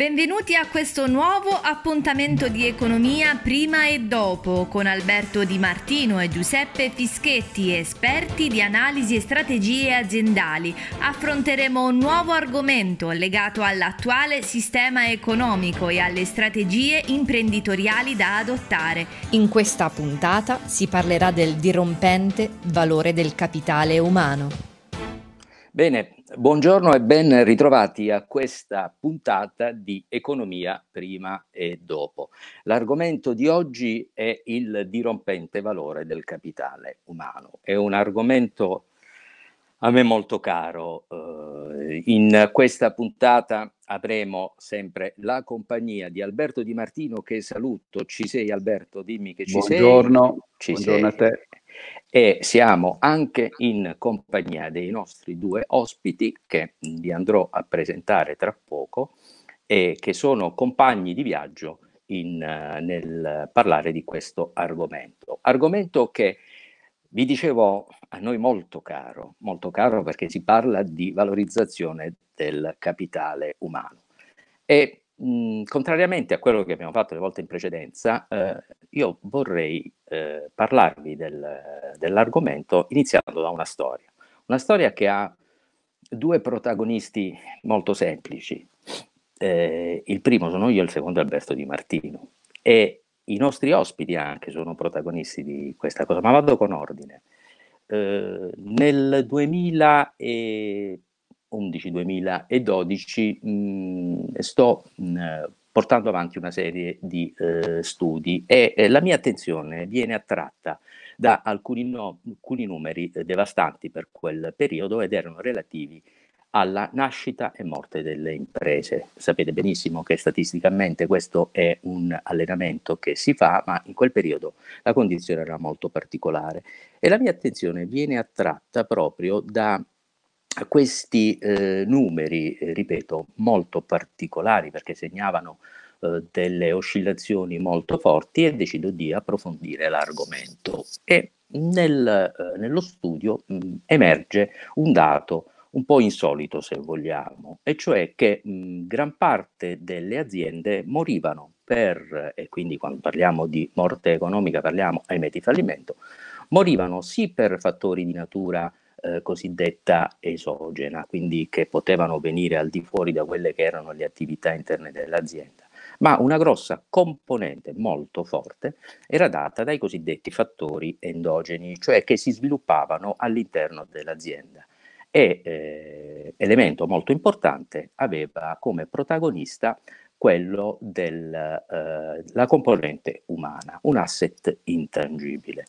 Benvenuti a questo nuovo appuntamento di economia prima e dopo con Alberto Di Martino e Giuseppe Fischetti, esperti di analisi e strategie aziendali. Affronteremo un nuovo argomento legato all'attuale sistema economico e alle strategie imprenditoriali da adottare. In questa puntata si parlerà del dirompente valore del capitale umano. Bene, Buongiorno e ben ritrovati a questa puntata di Economia prima e dopo. L'argomento di oggi è il dirompente valore del capitale umano. È un argomento a me molto caro. Eh, in questa puntata avremo sempre la compagnia di Alberto Di Martino che saluto. Ci sei Alberto, dimmi che ci buongiorno, sei. Ci buongiorno sei. a te e siamo anche in compagnia dei nostri due ospiti che vi andrò a presentare tra poco e che sono compagni di viaggio in, eh, nel parlare di questo argomento. Argomento che vi dicevo a noi molto caro, molto caro perché si parla di valorizzazione del capitale umano. E Mhmm, contrariamente a quello che abbiamo fatto le volte in precedenza, eh, io vorrei eh, parlarvi del, dell'argomento iniziando da una storia. Una storia che ha due protagonisti molto semplici. Eh, il primo sono io, il secondo è Alberto Di Martino. E i nostri ospiti anche sono protagonisti di questa cosa, ma vado con ordine. Eh, nel 2000 e 2011-2012 mm, sto mh, mm, portando avanti una serie di eh, studi e eh, la mia attenzione viene attratta da alcuni, no, alcuni numeri eh, devastanti per quel periodo ed erano relativi alla nascita e morte delle imprese. Sapete benissimo che statisticamente questo è un allenamento che si fa, ma in quel periodo la condizione era molto particolare e la mia attenzione viene attratta proprio da questi eh, numeri, eh, ripeto, molto particolari perché segnavano eh, delle oscillazioni molto forti e decido di approfondire l'argomento. E nel, eh, nello studio mh, mm, emerge un dato un po' insolito se vogliamo, e cioè che mh, mm, gran parte delle aziende morivano per, e quindi quando parliamo di morte economica parliamo ai di fallimento, morivano sì per fattori di natura eh, cosiddetta esogena, quindi che potevano venire al di fuori da quelle che erano le attività interne dell'azienda. Ma una grossa componente molto forte era data dai cosiddetti fattori endogeni, cioè che si sviluppavano all'interno dell'azienda e eh, elemento molto importante aveva come protagonista quello della eh, componente umana, un asset intangibile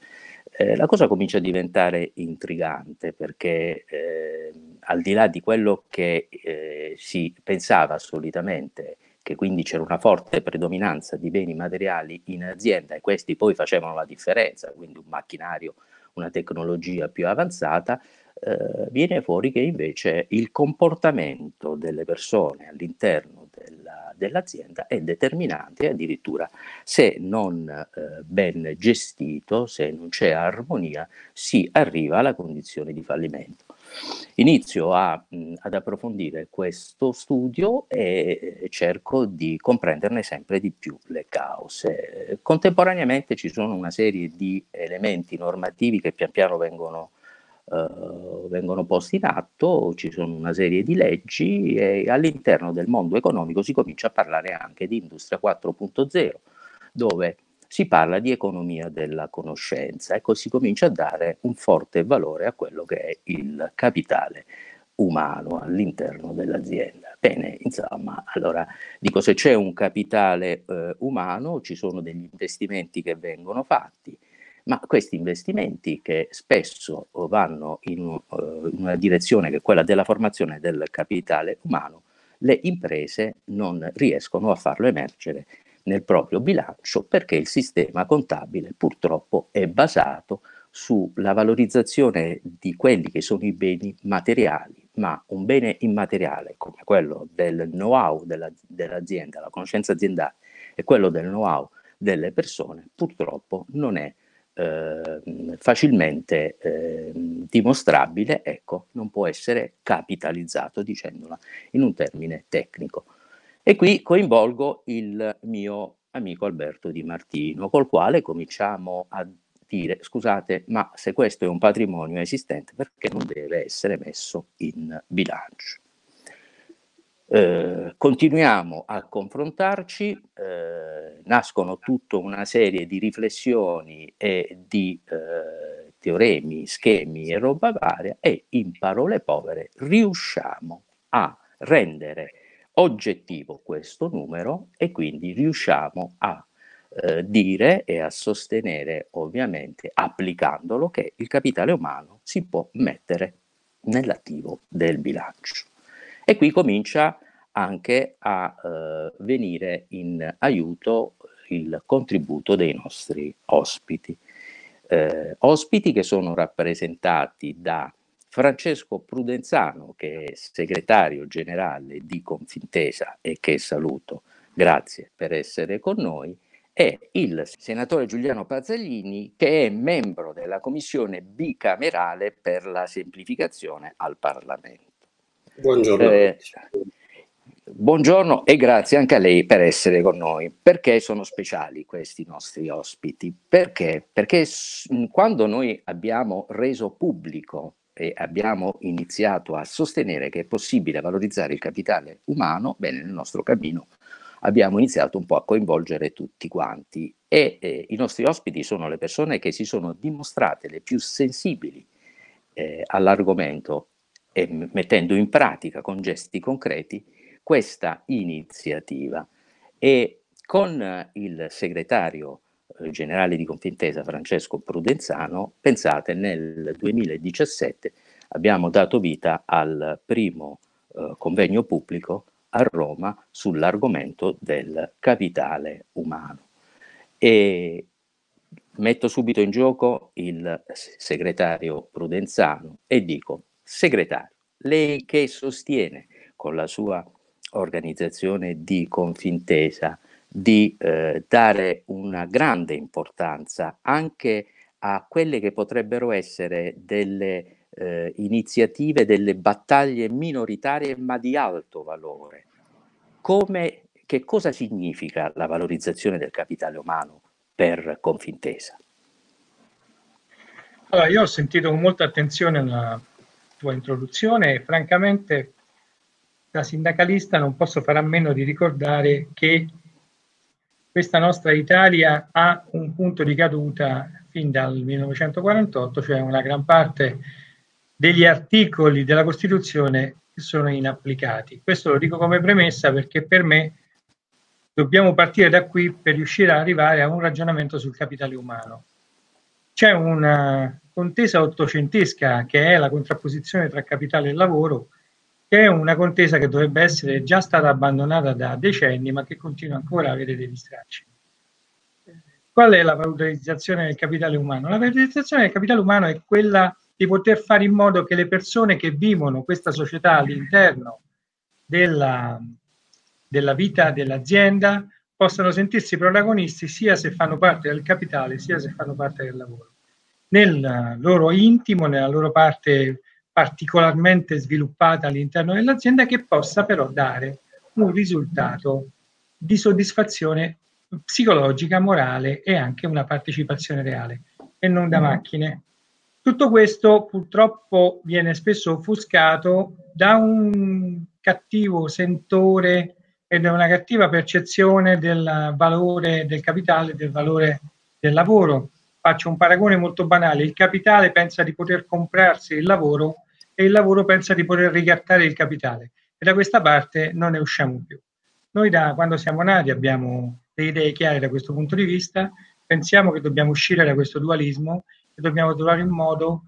eh, la cosa comincia a diventare intrigante perché eh, al di là di quello che eh, si pensava solitamente, che quindi c'era una forte predominanza di beni materiali in azienda e questi poi facevano la differenza, quindi un macchinario, una tecnologia più avanzata, eh, viene fuori che invece il comportamento delle persone all'interno dell'azienda è determinante addirittura se non eh, ben gestito, se non c'è armonia, si arriva alla condizione di fallimento. Inizio a, mh, ad approfondire questo studio e eh, cerco di comprenderne sempre di più le cause. Contemporaneamente ci sono una serie di elementi normativi che pian piano vengono eh, vengono posti in atto, ci sono una serie di leggi e all'interno del mondo economico si comincia a parlare anche di Industria 4.0, dove si parla di economia della conoscenza, ecco si comincia a dare un forte valore a quello che è il capitale umano all'interno dell'azienda. Bene, insomma, allora dico se c'è un capitale eh, umano, ci sono degli investimenti che vengono fatti, ma questi investimenti che spesso oh, vanno eh, in una direzione che è quella della formazione del capitale umano, le imprese non riescono a farlo emergere nel proprio bilancio perché il sistema contabile purtroppo è basato sulla valorizzazione di quelli che sono i beni materiali, ma un bene immateriale come quello del know-how della, dell'azienda, la conoscenza aziendale e quello del know-how delle persone purtroppo non è eh, facilmente eh, dimostrabile, ecco, non può essere capitalizzato, dicendola in un termine tecnico. E qui coinvolgo il mio amico Alberto Di Martino, col quale cominciamo a dire, scusate, ma se questo è un patrimonio esistente, perché non deve essere messo in bilancio? Eh, continuiamo a confrontarci, eh, nascono tutta una serie di riflessioni e di eh, teoremi, schemi e roba varia e in parole povere riusciamo a rendere oggettivo questo numero e quindi riusciamo a eh, dire e a sostenere ovviamente applicandolo che il capitale umano si può mettere nell'attivo del bilancio. E qui comincia anche a eh, venire in aiuto il contributo dei nostri ospiti. Eh, ospiti che sono rappresentati da Francesco Prudenzano, che è segretario generale di Confintesa e che saluto, grazie per essere con noi, e il senatore Giuliano Pazzaglini, che è membro della commissione bicamerale per la semplificazione al Parlamento. Buongiorno. Eh, buongiorno e grazie anche a lei per essere con noi. Perché sono speciali questi nostri ospiti? Perché? Perché quando noi abbiamo reso pubblico e abbiamo iniziato a sostenere che è possibile valorizzare il capitale umano, bene, nel nostro cammino abbiamo iniziato un po' a coinvolgere tutti quanti e eh, i nostri ospiti sono le persone che si sono dimostrate le più sensibili eh, all'argomento e mettendo in pratica con gesti concreti questa iniziativa. E con il segretario eh, generale di Confintesa Francesco Prudenzano, pensate, nel 2017 abbiamo dato vita al primo eh, convegno pubblico a Roma sull'argomento del capitale umano. E metto subito in gioco il segretario Prudenzano e dico segretario, lei che sostiene con la sua organizzazione di Confintesa di eh, dare una grande importanza anche a quelle che potrebbero essere delle eh, iniziative, delle battaglie minoritarie ma di alto valore. Come, che cosa significa la valorizzazione del capitale umano per Confintesa? Allora, io ho sentito con molta attenzione la, tua introduzione e francamente da sindacalista non posso fare a meno di ricordare che questa nostra Italia ha un punto di caduta fin dal 1948, cioè una gran parte degli articoli della Costituzione sono inapplicati. Questo lo dico come premessa perché per me dobbiamo partire da qui per riuscire ad arrivare a un ragionamento sul capitale umano. C'è una contesa ottocentesca, che è la contrapposizione tra capitale e lavoro, che è una contesa che dovrebbe essere già stata abbandonata da decenni, ma che continua ancora a avere degli stracci. Qual è la valorizzazione del capitale umano? La valorizzazione del capitale umano è quella di poter fare in modo che le persone che vivono questa società all'interno della, della vita dell'azienda possano sentirsi protagonisti sia se fanno parte del capitale sia se fanno parte del lavoro nel loro intimo, nella loro parte particolarmente sviluppata all'interno dell'azienda che possa però dare un risultato di soddisfazione psicologica, morale e anche una partecipazione reale e non da mm. macchine. Tutto questo purtroppo viene spesso offuscato da un cattivo sentore e da una cattiva percezione del valore del capitale, del valore del lavoro Faccio un paragone molto banale, il capitale pensa di poter comprarsi il lavoro e il lavoro pensa di poter ricattare il capitale e da questa parte non ne usciamo più. Noi da quando siamo nati abbiamo le idee chiare da questo punto di vista, pensiamo che dobbiamo uscire da questo dualismo e dobbiamo trovare un modo,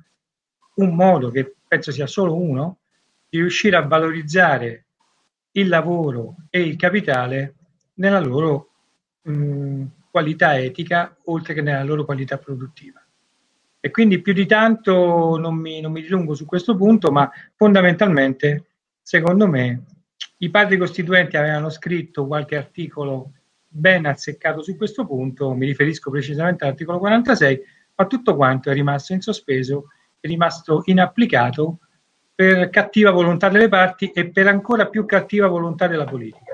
un modo che penso sia solo uno, di riuscire a valorizzare il lavoro e il capitale nella loro mh, mm, qualità etica oltre che nella loro qualità produttiva. E quindi più di tanto non mi, non mi dilungo su questo punto, ma fondamentalmente, secondo me, i padri costituenti avevano scritto qualche articolo ben azzeccato su questo punto, mi riferisco precisamente all'articolo 46, ma tutto quanto è rimasto in sospeso, è rimasto inapplicato per cattiva volontà delle parti e per ancora più cattiva volontà della politica.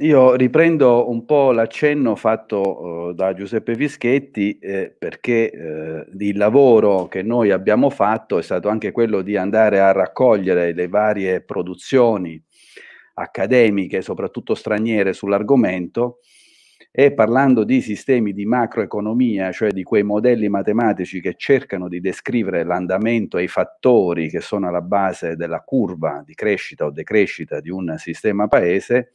Io riprendo un po' l'accenno fatto eh, da Giuseppe Fischetti eh, perché eh, il lavoro che noi abbiamo fatto è stato anche quello di andare a raccogliere le varie produzioni accademiche, soprattutto straniere, sull'argomento e parlando di sistemi di macroeconomia, cioè di quei modelli matematici che cercano di descrivere l'andamento e i fattori che sono alla base della curva di crescita o decrescita di un sistema paese,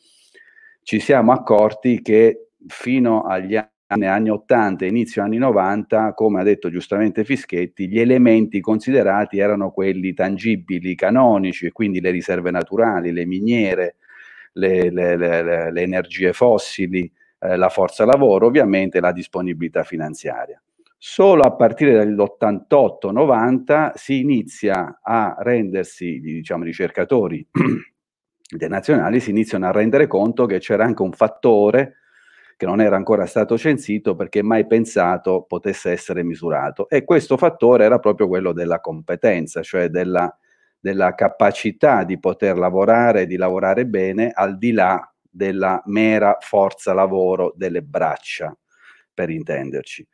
ci siamo accorti che fino agli anni anni, 80, inizio anni 90, come ha detto giustamente Fischetti, gli elementi considerati erano quelli tangibili, canonici, e quindi le riserve naturali, le miniere, le, le, le, le energie fossili, eh, la forza lavoro, ovviamente la disponibilità finanziaria. Solo a partire dall'88-90 si inizia a rendersi, diciamo, ricercatori internazionali si iniziano a rendere conto che c'era anche un fattore che non era ancora stato censito perché mai pensato potesse essere misurato. E questo fattore era proprio quello della competenza, cioè della, della capacità di poter lavorare, e di lavorare bene, al di là della mera forza lavoro delle braccia, per intenderci.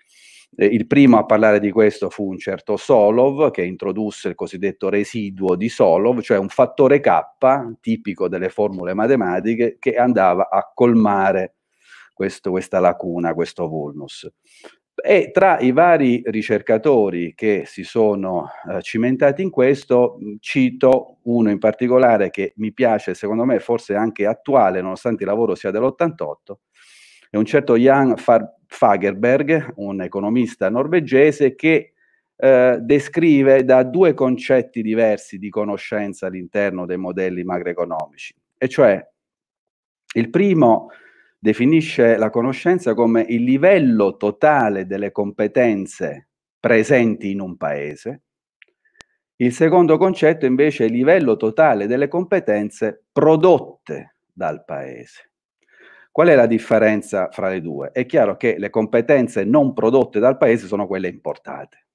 Eh, il primo a parlare di questo fu un certo Solov che introdusse il cosiddetto residuo di Solov, cioè un fattore K tipico delle formule matematiche che andava a colmare questo, questa lacuna, questo vulnus. E tra i vari ricercatori che si sono eh, cimentati in questo, mm, cito uno in particolare che mi piace, secondo me forse anche attuale, nonostante il lavoro sia dell'88, è un certo Jan Fagerberg, un economista norvegese, che eh, descrive da due concetti diversi di conoscenza all'interno dei modelli macroeconomici. E cioè, il primo definisce la conoscenza come il livello totale delle competenze presenti in un paese. Il secondo concetto invece è il livello totale delle competenze prodotte dal paese. Qual è la differenza fra le due? È chiaro che le competenze non prodotte dal paese sono quelle importate.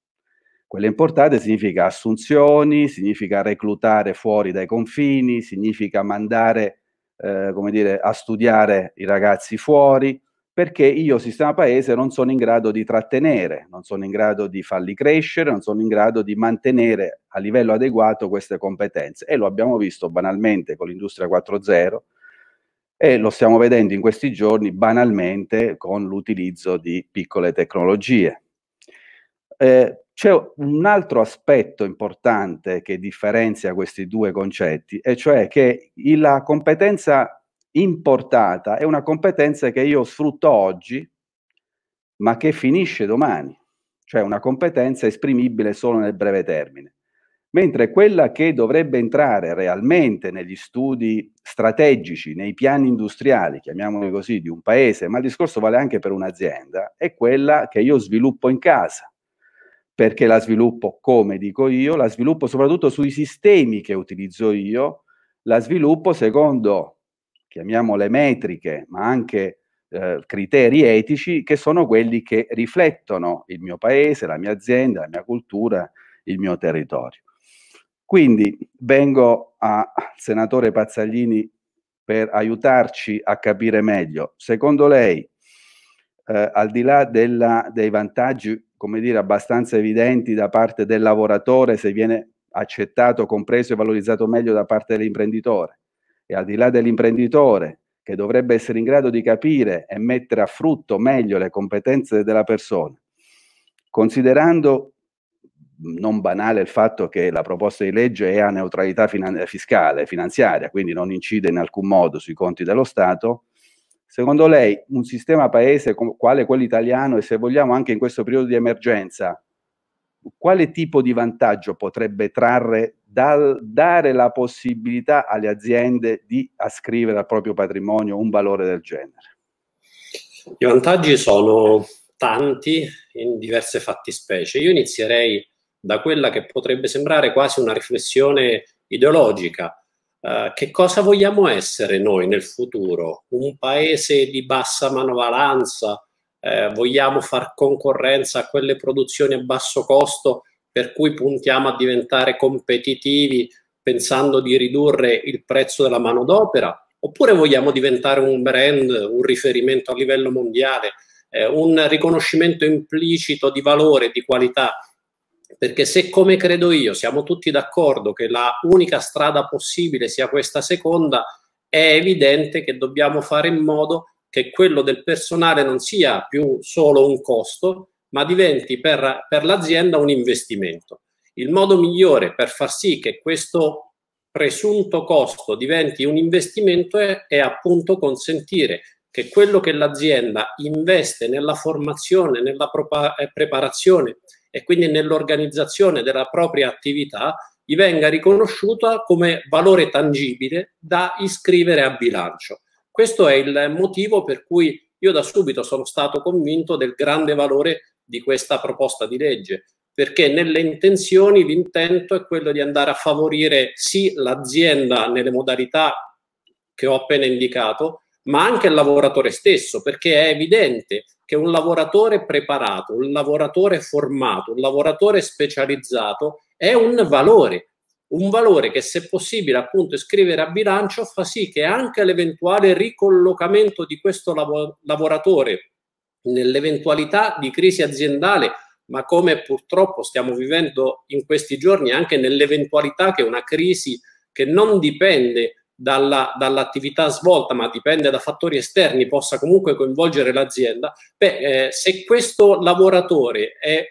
Quelle importate significa assunzioni, significa reclutare fuori dai confini, significa mandare, eh, come dire, a studiare i ragazzi fuori, perché io, sistema paese, non sono in grado di trattenere, non sono in grado di farli crescere, non sono in grado di mantenere a livello adeguato queste competenze. E lo abbiamo visto banalmente con l'industria 4.0 e lo stiamo vedendo in questi giorni banalmente con l'utilizzo di piccole tecnologie. Eh, c'è un altro aspetto importante che differenzia questi due concetti, e cioè che la competenza importata è una competenza che io sfrutto oggi, ma che finisce domani, cioè una competenza esprimibile solo nel breve termine mentre quella che dovrebbe entrare realmente negli studi strategici, nei piani industriali, chiamiamoli così, di un paese, ma il discorso vale anche per un'azienda, è quella che io sviluppo in casa. Perché la sviluppo, come dico io, la sviluppo soprattutto sui sistemi che utilizzo io, la sviluppo secondo, chiamiamole metriche, ma anche eh, criteri etici che sono quelli che riflettono il mio paese, la mia azienda, la mia cultura, il mio territorio. Quindi vengo al senatore Pazzaglini per aiutarci a capire meglio. Secondo lei, eh, al di là della, dei vantaggi, come dire, abbastanza evidenti da parte del lavoratore se viene accettato, compreso e valorizzato meglio da parte dell'imprenditore, e al di là dell'imprenditore che dovrebbe essere in grado di capire e mettere a frutto meglio le competenze della persona, considerando non banale il fatto che la proposta di legge è a neutralità finan- fiscale, finanziaria, quindi non incide in alcun modo sui conti dello Stato. Secondo lei un sistema paese com- quale quello italiano e se vogliamo anche in questo periodo di emergenza, quale tipo di vantaggio potrebbe trarre dal dare la possibilità alle aziende di ascrivere al proprio patrimonio un valore del genere? I vantaggi sono tanti in diverse fattispecie. Io inizierei da quella che potrebbe sembrare quasi una riflessione ideologica. Uh, che cosa vogliamo essere noi nel futuro? Un paese di bassa manovalanza? Eh, vogliamo far concorrenza a quelle produzioni a basso costo per cui puntiamo a diventare competitivi pensando di ridurre il prezzo della manodopera? Oppure vogliamo diventare un brand, un riferimento a livello mondiale, eh, un riconoscimento implicito di valore, di qualità perché se come credo io siamo tutti d'accordo che la unica strada possibile sia questa seconda, è evidente che dobbiamo fare in modo che quello del personale non sia più solo un costo, ma diventi per, per l'azienda un investimento. Il modo migliore per far sì che questo presunto costo diventi un investimento è, è, appunto consentire che quello che l'azienda investe nella formazione, nella eh, preparazione e quindi nell'organizzazione della propria attività gli venga riconosciuta come valore tangibile da iscrivere a bilancio. Questo è il motivo per cui io da subito sono stato convinto del grande valore di questa proposta di legge, perché nelle intenzioni l'intento è quello di andare a favorire sì l'azienda nelle modalità che ho appena indicato, ma anche al lavoratore stesso, perché è evidente che un lavoratore preparato, un lavoratore formato, un lavoratore specializzato è un valore, un valore che se possibile appunto iscrivere a bilancio fa sì che anche l'eventuale ricollocamento di questo lav- lavoratore nell'eventualità di crisi aziendale, ma come purtroppo stiamo vivendo in questi giorni anche nell'eventualità che una crisi che non dipende dalla, dall'attività svolta, ma dipende da fattori esterni, possa comunque coinvolgere l'azienda, beh, eh, se questo lavoratore è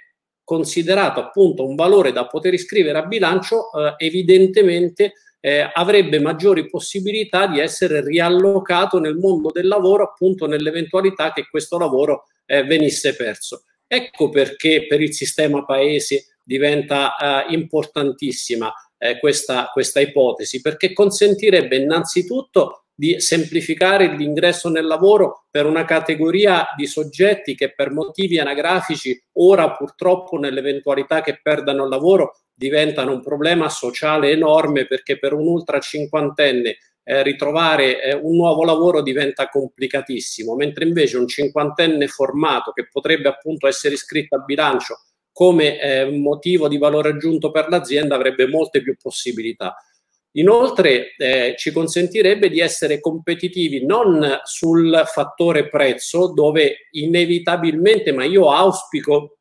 considerato appunto un valore da poter iscrivere a bilancio, eh, evidentemente eh, avrebbe maggiori possibilità di essere riallocato nel mondo del lavoro, appunto nell'eventualità che questo lavoro eh, venisse perso. Ecco perché per il sistema paese diventa eh, importantissima eh, questa, questa ipotesi perché consentirebbe innanzitutto di semplificare l'ingresso nel lavoro per una categoria di soggetti che per motivi anagrafici ora purtroppo nell'eventualità che perdano il lavoro diventano un problema sociale enorme perché per un ultra cinquantenne eh, ritrovare eh, un nuovo lavoro diventa complicatissimo, mentre invece un cinquantenne formato che potrebbe appunto essere iscritto a bilancio come eh, motivo di valore aggiunto per l'azienda avrebbe molte più possibilità. Inoltre eh, ci consentirebbe di essere competitivi non sul fattore prezzo dove inevitabilmente, ma io auspico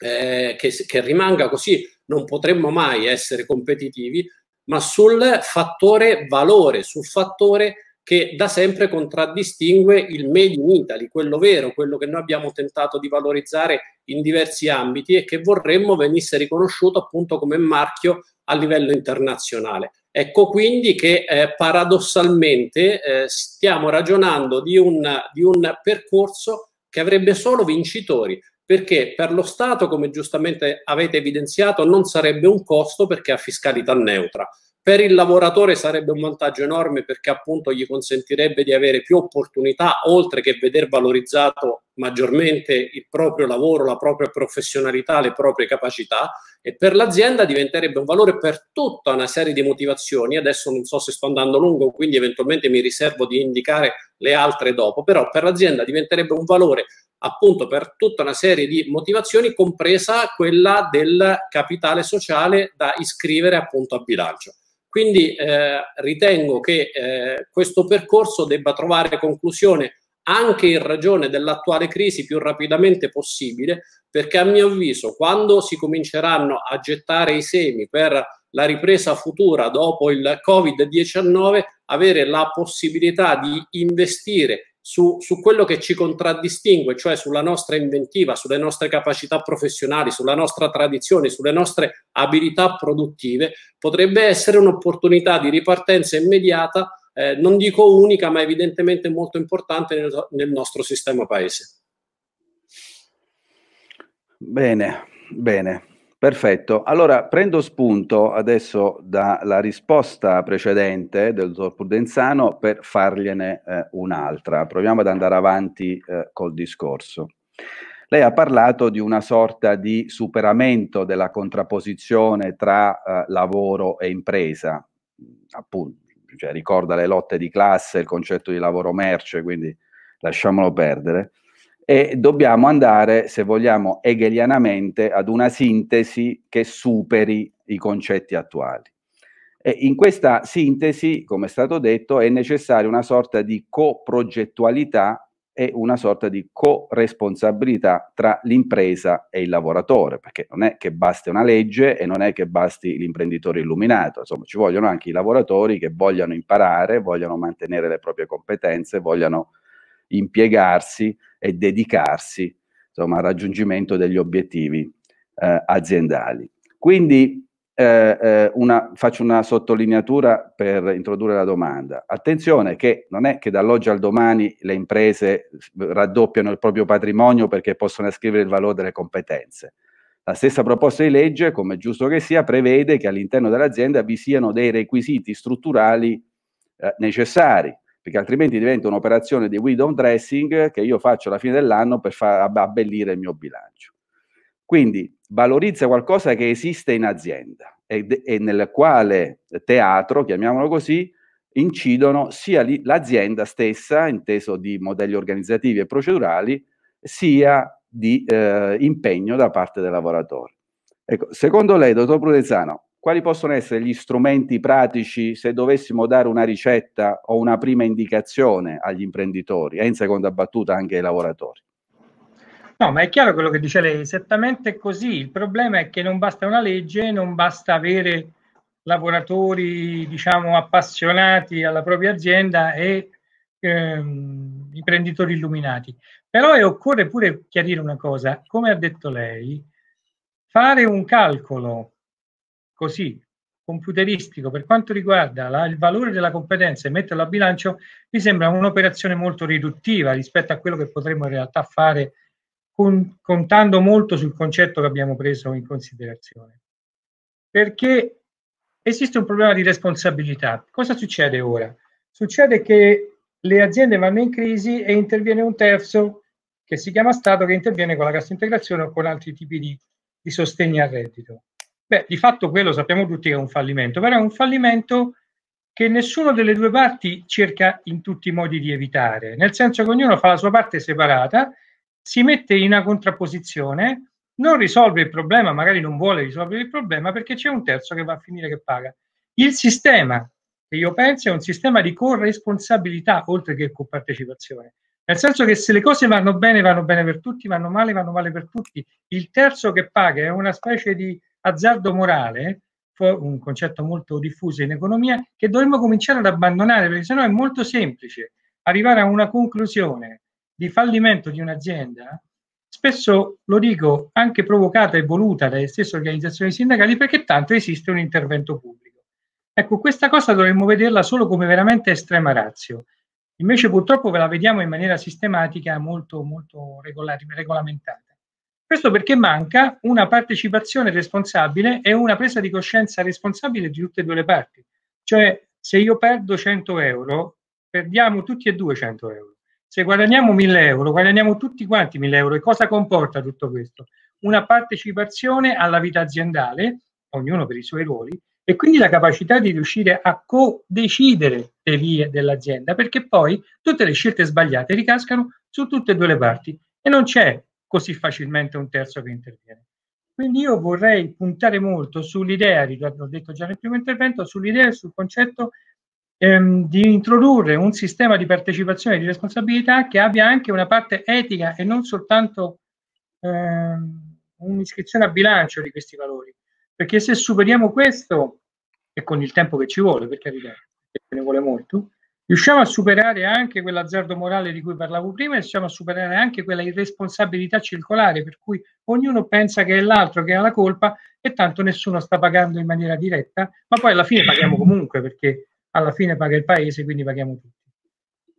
eh, che, che rimanga così, non potremmo mai essere competitivi, ma sul fattore valore, sul fattore che da sempre contraddistingue il Made in Italy, quello vero, quello che noi abbiamo tentato di valorizzare in diversi ambiti e che vorremmo venisse riconosciuto appunto come marchio a livello internazionale. Ecco quindi che eh, paradossalmente eh, stiamo ragionando di un, di un percorso che avrebbe solo vincitori, perché per lo Stato, come giustamente avete evidenziato, non sarebbe un costo perché ha fiscalità neutra. Per il lavoratore sarebbe un vantaggio enorme perché appunto gli consentirebbe di avere più opportunità, oltre che veder valorizzato maggiormente il proprio lavoro, la propria professionalità, le proprie capacità e per l'azienda diventerebbe un valore per tutta una serie di motivazioni. Adesso non so se sto andando lungo, quindi eventualmente mi riservo di indicare le altre dopo, però per l'azienda diventerebbe un valore appunto per tutta una serie di motivazioni, compresa quella del capitale sociale da iscrivere appunto a bilancio. Quindi eh, ritengo che eh, questo percorso debba trovare conclusione anche in ragione dell'attuale crisi più rapidamente possibile, perché a mio avviso quando si cominceranno a gettare i semi per la ripresa futura dopo il Covid-19, avere la possibilità di investire su, su, quello che ci contraddistingue, cioè sulla nostra inventiva, sulle nostre capacità professionali, sulla nostra tradizione, sulle nostre abilità produttive, potrebbe essere un'opportunità di ripartenza immediata, eh, non dico unica, ma evidentemente molto importante nel, nel nostro sistema paese. Bene, bene. Perfetto, allora prendo spunto adesso dalla risposta precedente del dottor Prudenzano per fargliene eh, un'altra. Proviamo ad andare avanti eh, col discorso. Lei ha parlato di una sorta di superamento della contrapposizione tra eh, lavoro e impresa, appunto, cioè, ricorda le lotte di classe, il concetto di lavoro merce, quindi lasciamolo perdere e dobbiamo andare, se vogliamo, hegelianamente ad una sintesi che superi i concetti attuali. E in questa sintesi, come è stato detto, è necessaria una sorta di coprogettualità e una sorta di corresponsabilità tra l'impresa e il lavoratore, perché non è che basti una legge e non è che basti l'imprenditore illuminato, insomma ci vogliono anche i lavoratori che vogliano imparare, vogliono mantenere le proprie competenze, vogliano impiegarsi e dedicarsi insomma, al raggiungimento degli obiettivi eh, aziendali. Quindi eh, eh, una, faccio una sottolineatura per introdurre la domanda. Attenzione che non è che dall'oggi al domani le imprese raddoppiano il proprio patrimonio perché possono ascrivere il valore delle competenze. La stessa proposta di legge, come giusto che sia, prevede che all'interno dell'azienda vi siano dei requisiti strutturali eh, necessari perché altrimenti diventa un'operazione di widow dressing che io faccio alla fine dell'anno per far abbellire il mio bilancio. Quindi valorizza qualcosa che esiste in azienda e, e nel quale teatro, chiamiamolo così, incidono sia l'azienda stessa, inteso di modelli organizzativi e procedurali, sia di eh, impegno da parte del lavoratore. Ecco, secondo lei, dottor Prudenzano, quali possono essere gli strumenti pratici se dovessimo dare una ricetta o una prima indicazione agli imprenditori e in seconda battuta anche ai lavoratori? No, ma è chiaro quello che dice lei, esattamente così. Il problema è che non basta una legge, non basta avere lavoratori, diciamo, appassionati alla propria azienda e ehm, imprenditori illuminati. Però occorre pure chiarire una cosa, come ha detto lei, fare un calcolo così computeristico per quanto riguarda la, il valore della competenza e metterlo a bilancio mi sembra un'operazione molto riduttiva rispetto a quello che potremmo in realtà fare con, contando molto sul concetto che abbiamo preso in considerazione. Perché esiste un problema di responsabilità. Cosa succede ora? Succede che le aziende vanno in crisi e interviene un terzo che si chiama Stato che interviene con la cassa integrazione o con altri tipi di, di sostegno al reddito. Beh, di fatto quello sappiamo tutti che è un fallimento, però è un fallimento che nessuna delle due parti cerca in tutti i modi di evitare, nel senso che ognuno fa la sua parte separata, si mette in una contrapposizione, non risolve il problema, magari non vuole risolvere il problema perché c'è un terzo che va a finire che paga. Il sistema che io penso è un sistema di corresponsabilità oltre che compartecipazione. Nel senso che se le cose vanno bene, vanno bene per tutti, vanno male, vanno male per tutti. Il terzo che paga è una specie di azzardo morale, un concetto molto diffuso in economia, che dovremmo cominciare ad abbandonare perché sennò è molto semplice arrivare a una conclusione di fallimento di un'azienda, spesso lo dico anche provocata e voluta dalle stesse organizzazioni sindacali perché tanto esiste un intervento pubblico. Ecco, questa cosa dovremmo vederla solo come veramente estrema razio. Invece purtroppo ve la vediamo in maniera sistematica molto, molto regolamentata. Questo perché manca una partecipazione responsabile e una presa di coscienza responsabile di tutte e due le parti. Cioè, se io perdo 100 euro, perdiamo tutti e due 100 euro. Se guadagniamo 1000 euro, guadagniamo tutti quanti 1000 euro. E cosa comporta tutto questo? Una partecipazione alla vita aziendale, ognuno per i suoi ruoli, e quindi la capacità di riuscire a co-decidere le vie dell'azienda, perché poi tutte le scelte sbagliate ricascano su tutte e due le parti. E non c'è così facilmente un terzo che interviene. Quindi io vorrei puntare molto sull'idea, l'ho detto già nel primo intervento, sull'idea e sul concetto ehm, di introdurre un sistema di partecipazione e di responsabilità che abbia anche una parte etica e non soltanto ehm, un'iscrizione a bilancio di questi valori. Perché se superiamo questo, e con il tempo che ci vuole, perché carità, ne vuole molto, Riusciamo a superare anche quell'azzardo morale di cui parlavo prima e riusciamo a superare anche quella irresponsabilità circolare per cui ognuno pensa che è l'altro che ha la colpa e tanto nessuno sta pagando in maniera diretta, ma poi alla fine paghiamo comunque perché alla fine paga il paese, quindi paghiamo tutti.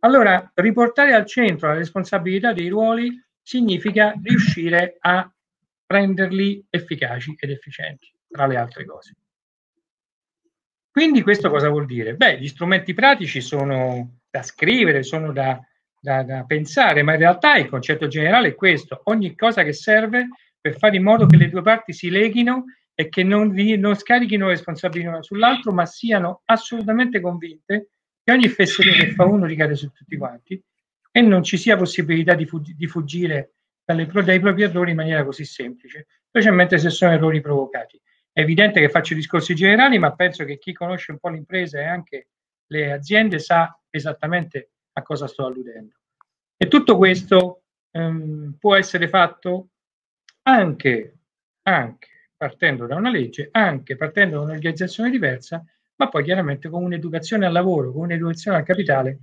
Allora, riportare al centro la responsabilità dei ruoli significa riuscire a renderli efficaci ed efficienti, tra le altre cose. Quindi questo cosa vuol dire? Beh, gli strumenti pratici sono da scrivere, sono da, da, da pensare, ma in realtà il concetto generale è questo, ogni cosa che serve per fare in modo che le due parti si leghino e che non, non scarichino responsabilità l'una sull'altro, ma siano assolutamente convinte che ogni fesseria che fa uno ricade su tutti quanti e non ci sia possibilità di, fuggi, di fuggire dalle, dai propri errori in maniera così semplice, specialmente se sono errori provocati. È evidente che faccio discorsi generali, ma penso che chi conosce un po' l'impresa e anche le aziende sa esattamente a cosa sto alludendo. E tutto questo ehm, può essere fatto anche, anche partendo da una legge, anche partendo da un'organizzazione diversa, ma poi chiaramente con un'educazione al lavoro, con un'educazione al capitale,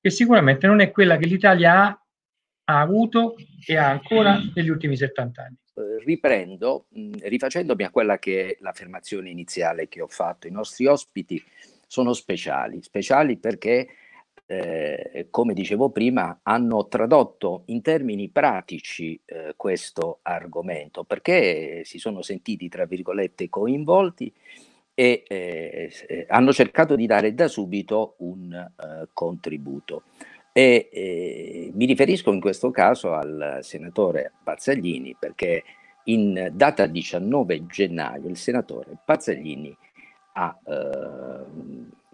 che sicuramente non è quella che l'Italia ha, ha avuto e ha ancora negli ultimi 70 anni. Eh, riprendo mh, rifacendomi a quella che è l'affermazione iniziale che ho fatto. I nostri ospiti sono speciali, speciali perché, eh, come dicevo prima, hanno tradotto in termini pratici eh, questo argomento, perché si sono sentiti, tra virgolette, coinvolti e eh, eh hanno cercato di dare da subito un eh, contributo. E, e, eh, mi riferisco in questo caso al senatore Pazzaglini perché in data 19 gennaio il senatore Pazzaglini ha, eh,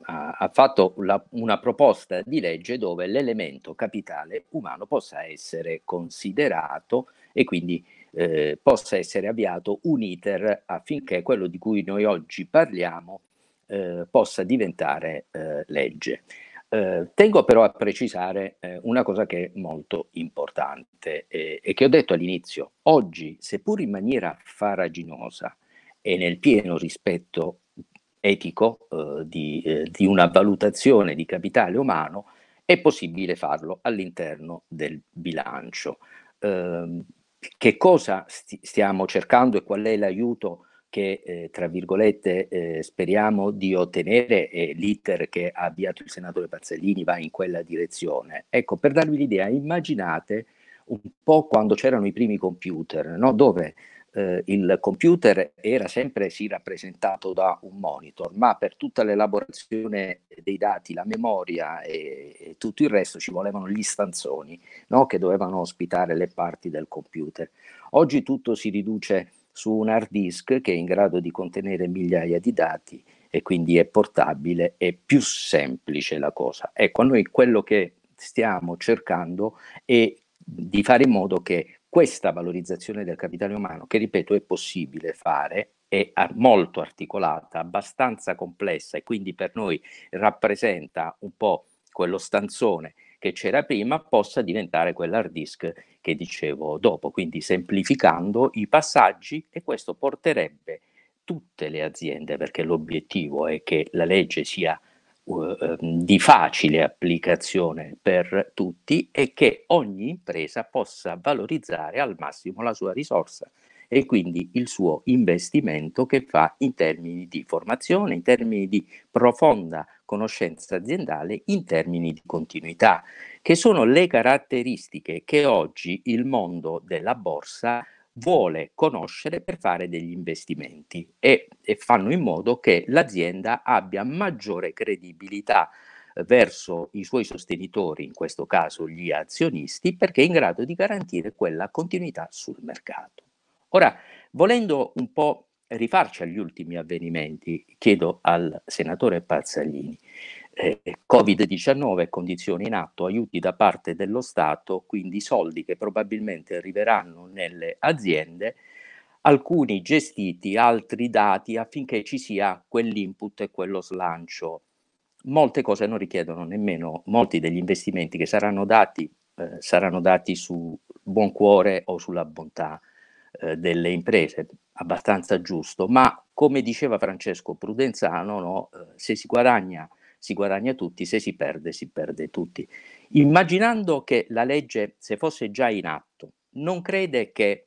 ha, ha fatto la, una proposta di legge dove l'elemento capitale umano possa essere considerato e quindi eh, possa essere avviato un iter affinché quello di cui noi oggi parliamo eh, possa diventare eh, legge. Eh, tengo però a precisare eh, una cosa che è molto importante eh, e che ho detto all'inizio. Oggi, seppur in maniera faraginosa e nel pieno rispetto etico eh, di, eh, di, una valutazione di capitale umano, è possibile farlo all'interno del bilancio. Ehm, che cosa sti- stiamo cercando e qual è l'aiuto che eh, tra virgolette eh, speriamo di ottenere e l'iter che ha avviato il senatore Pazzellini va in quella direzione. Ecco, per darvi l'idea, immaginate un po' quando c'erano i primi computer, no? dove eh, il computer era sempre sì, rappresentato da un monitor, ma per tutta l'elaborazione dei dati, la memoria e, e tutto il resto ci volevano gli stanzoni no? che dovevano ospitare le parti del computer. Oggi tutto si riduce su un hard disk che è in grado di contenere migliaia di dati e quindi è portabile è più semplice la cosa. Ecco, noi quello che stiamo cercando è di fare in modo che questa valorizzazione del capitale umano, che ripeto è possibile fare, è molto articolata, abbastanza complessa e quindi per noi rappresenta un po' quello stanzone che c'era prima possa diventare quell'hard disk che dicevo dopo, quindi semplificando i passaggi e questo porterebbe tutte le aziende, perché l'obiettivo è che la legge sia uh, di facile applicazione per tutti e che ogni impresa possa valorizzare al massimo la sua risorsa e quindi il suo investimento che fa in termini di formazione, in termini di profonda conoscenza aziendale in termini di continuità, che sono le caratteristiche che oggi il mondo della borsa vuole conoscere per fare degli investimenti e, e fanno in modo che l'azienda abbia maggiore credibilità eh, verso i suoi sostenitori, in questo caso gli azionisti, perché è in grado di garantire quella continuità sul mercato. Ora, volendo un po' rifarci agli ultimi avvenimenti, chiedo al senatore Pazzaglini. Eh, Covid-19, condizioni in atto, aiuti da parte dello Stato, quindi soldi che probabilmente arriveranno nelle aziende, alcuni gestiti, altri dati affinché ci sia quell'input e quello slancio. Molte cose non richiedono nemmeno, molti degli investimenti che saranno dati eh, saranno dati su buon cuore o sulla bontà eh, delle imprese, abbastanza giusto, ma come diceva Francesco Prudenzano, no, eh, se si guadagna si guadagna tutti, se si perde si perde tutti. Immaginando che la legge, se fosse già in atto, non crede che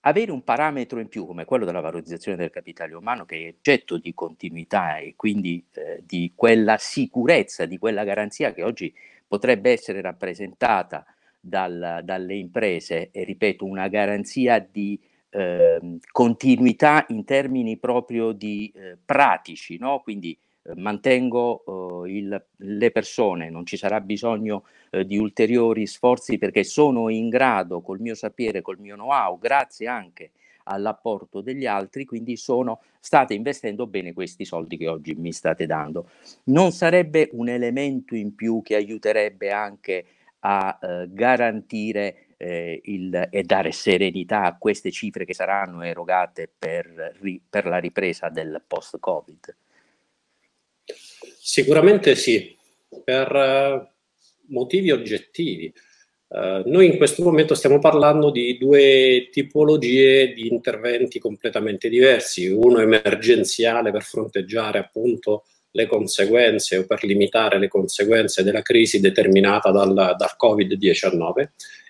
avere un parametro in più come quello della valorizzazione del capitale umano che è oggetto di continuità e quindi eh, di quella sicurezza, di quella garanzia che oggi potrebbe essere rappresentata dal, dalle imprese e ripeto una garanzia di eh, continuità in termini proprio di eh, pratici, no? quindi eh, mantengo oh, il, le persone, non ci sarà bisogno eh, di ulteriori sforzi perché sono in grado col mio sapere, col mio know-how, grazie anche all'apporto degli altri, quindi sono, state investendo bene questi soldi che oggi mi state dando. Non sarebbe un elemento in più che aiuterebbe anche a eh, garantire eh, il, e dare serenità a queste cifre che saranno erogate per, ri, per la ripresa del post-Covid? Sicuramente sì, per uh, motivi oggettivi. Uh, noi in questo momento stiamo parlando di due tipologie di interventi completamente diversi, uno emergenziale per fronteggiare appunto le conseguenze o per limitare le conseguenze della crisi determinata dal, dal Covid-19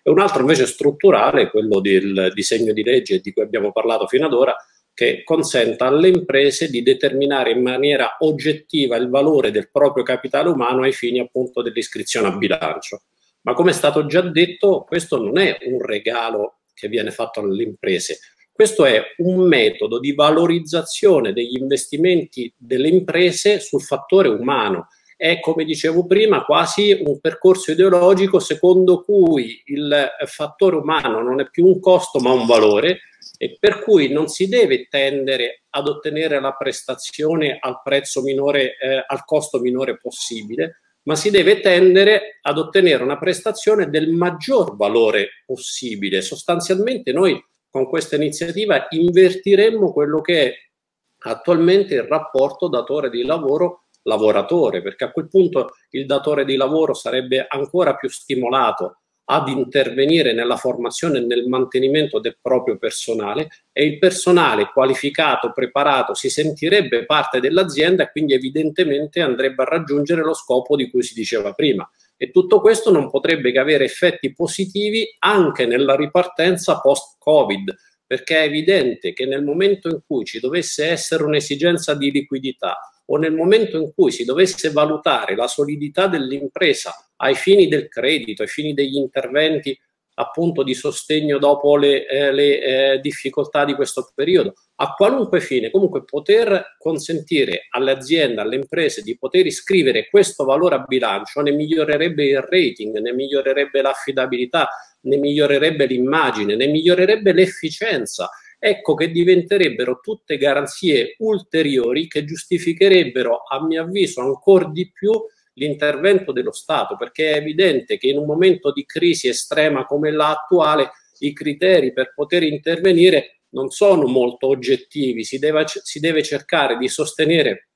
e un altro invece strutturale, quello del disegno di legge di cui abbiamo parlato fino ad ora, che consenta alle imprese di determinare in maniera oggettiva il valore del proprio capitale umano ai fini appunto dell'iscrizione a bilancio. Ma come è stato già detto, questo non è un regalo che viene fatto alle imprese, questo è un metodo di valorizzazione degli investimenti delle imprese sul fattore umano. È, come dicevo prima, quasi un percorso ideologico secondo cui il fattore umano non è più un costo ma un valore e per cui non si deve tendere ad ottenere la prestazione al prezzo minore, eh, al costo minore possibile, ma si deve tendere ad ottenere una prestazione del maggior valore possibile. Sostanzialmente noi con questa iniziativa invertiremmo quello che è attualmente il rapporto datore di lavoro lavoratore, perché a quel punto il datore di lavoro sarebbe ancora più stimolato ad intervenire nella formazione e nel mantenimento del proprio personale e il personale qualificato, preparato, si sentirebbe parte dell'azienda e quindi evidentemente andrebbe a raggiungere lo scopo di cui si diceva prima, e tutto questo non potrebbe che avere effetti positivi anche nella ripartenza post-Covid, perché è evidente che nel momento in cui ci dovesse essere un'esigenza di liquidità o nel momento in cui si dovesse valutare la solidità dell'impresa ai fini del credito, ai fini degli interventi appunto di sostegno dopo le, eh, le eh, difficoltà di questo periodo. A qualunque fine, comunque poter consentire alle aziende, alle imprese di poter iscrivere questo valore a bilancio ne migliorerebbe il rating, ne migliorerebbe l'affidabilità, ne migliorerebbe l'immagine, ne migliorerebbe l'efficienza ecco che diventerebbero tutte garanzie ulteriori che giustificherebbero, a mio avviso, ancora di più l'intervento dello Stato, perché è evidente che in un momento di crisi estrema come l'attuale i criteri per poter intervenire non sono molto oggettivi, si deve, si deve cercare di sostenere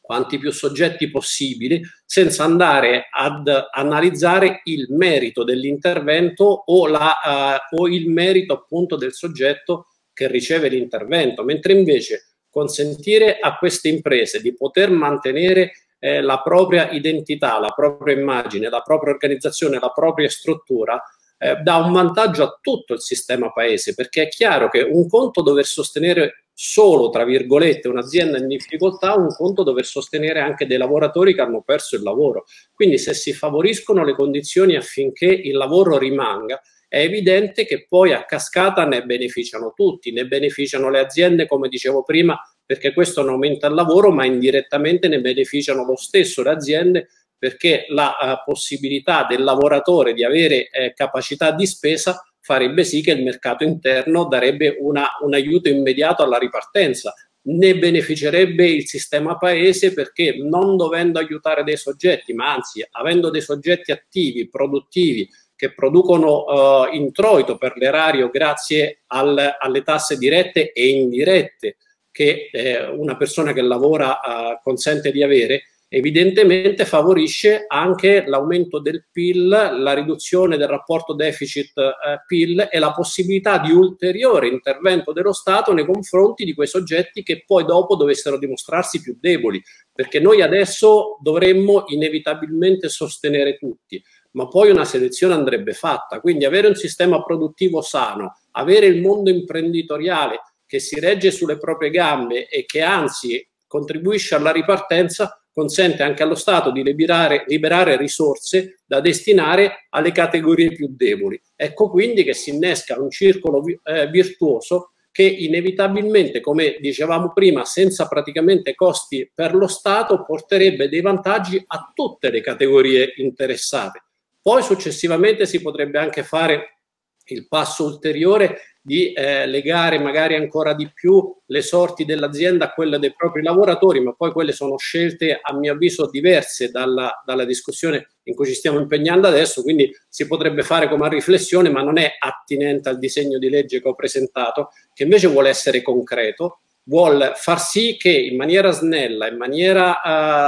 quanti più soggetti possibili senza andare ad analizzare il merito dell'intervento o, la, uh, o il merito appunto del soggetto che riceve l'intervento, mentre invece consentire a queste imprese di poter mantenere eh, la propria identità, la propria immagine, la propria organizzazione, la propria struttura, eh, dà un vantaggio a tutto il sistema paese, perché è chiaro che un conto dover sostenere solo, tra virgolette, un'azienda in difficoltà, un conto dover sostenere anche dei lavoratori che hanno perso il lavoro. Quindi se si favoriscono le condizioni affinché il lavoro rimanga, è evidente che poi a cascata ne beneficiano tutti, ne beneficiano le aziende, come dicevo prima, perché questo non aumenta il lavoro, ma indirettamente ne beneficiano lo stesso le aziende perché la uh, possibilità del lavoratore di avere eh, capacità di spesa farebbe sì che il mercato interno darebbe una, un aiuto immediato alla ripartenza. Ne beneficerebbe il sistema paese perché non dovendo aiutare dei soggetti, ma anzi avendo dei soggetti attivi, produttivi, che producono uh, introito per l'erario grazie al, alle tasse dirette e indirette, che eh, una persona che lavora eh, consente di avere, evidentemente favorisce anche l'aumento del PIL, la riduzione del rapporto deficit-PIL eh, e la possibilità di ulteriore intervento dello Stato nei confronti di quei soggetti che poi dopo dovessero dimostrarsi più deboli, perché noi adesso dovremmo inevitabilmente sostenere tutti, ma poi una selezione andrebbe fatta, quindi avere un sistema produttivo sano, avere il mondo imprenditoriale che si regge sulle proprie gambe e che anzi contribuisce alla ripartenza, consente anche allo Stato di liberare, liberare, risorse da destinare alle categorie più deboli. Ecco quindi che si innesca un circolo eh, virtuoso che inevitabilmente, come dicevamo prima, senza praticamente costi per lo Stato, porterebbe dei vantaggi a tutte le categorie interessate. Poi successivamente si potrebbe anche fare il passo ulteriore di eh, legare magari ancora di più le sorti dell'azienda a quelle dei propri lavoratori, ma poi quelle sono scelte a mio avviso diverse dalla, dalla discussione in cui ci stiamo impegnando adesso, quindi si potrebbe fare come riflessione, ma non è attinente al disegno di legge che ho presentato, che invece vuole essere concreto, vuol far sì che in maniera snella, in maniera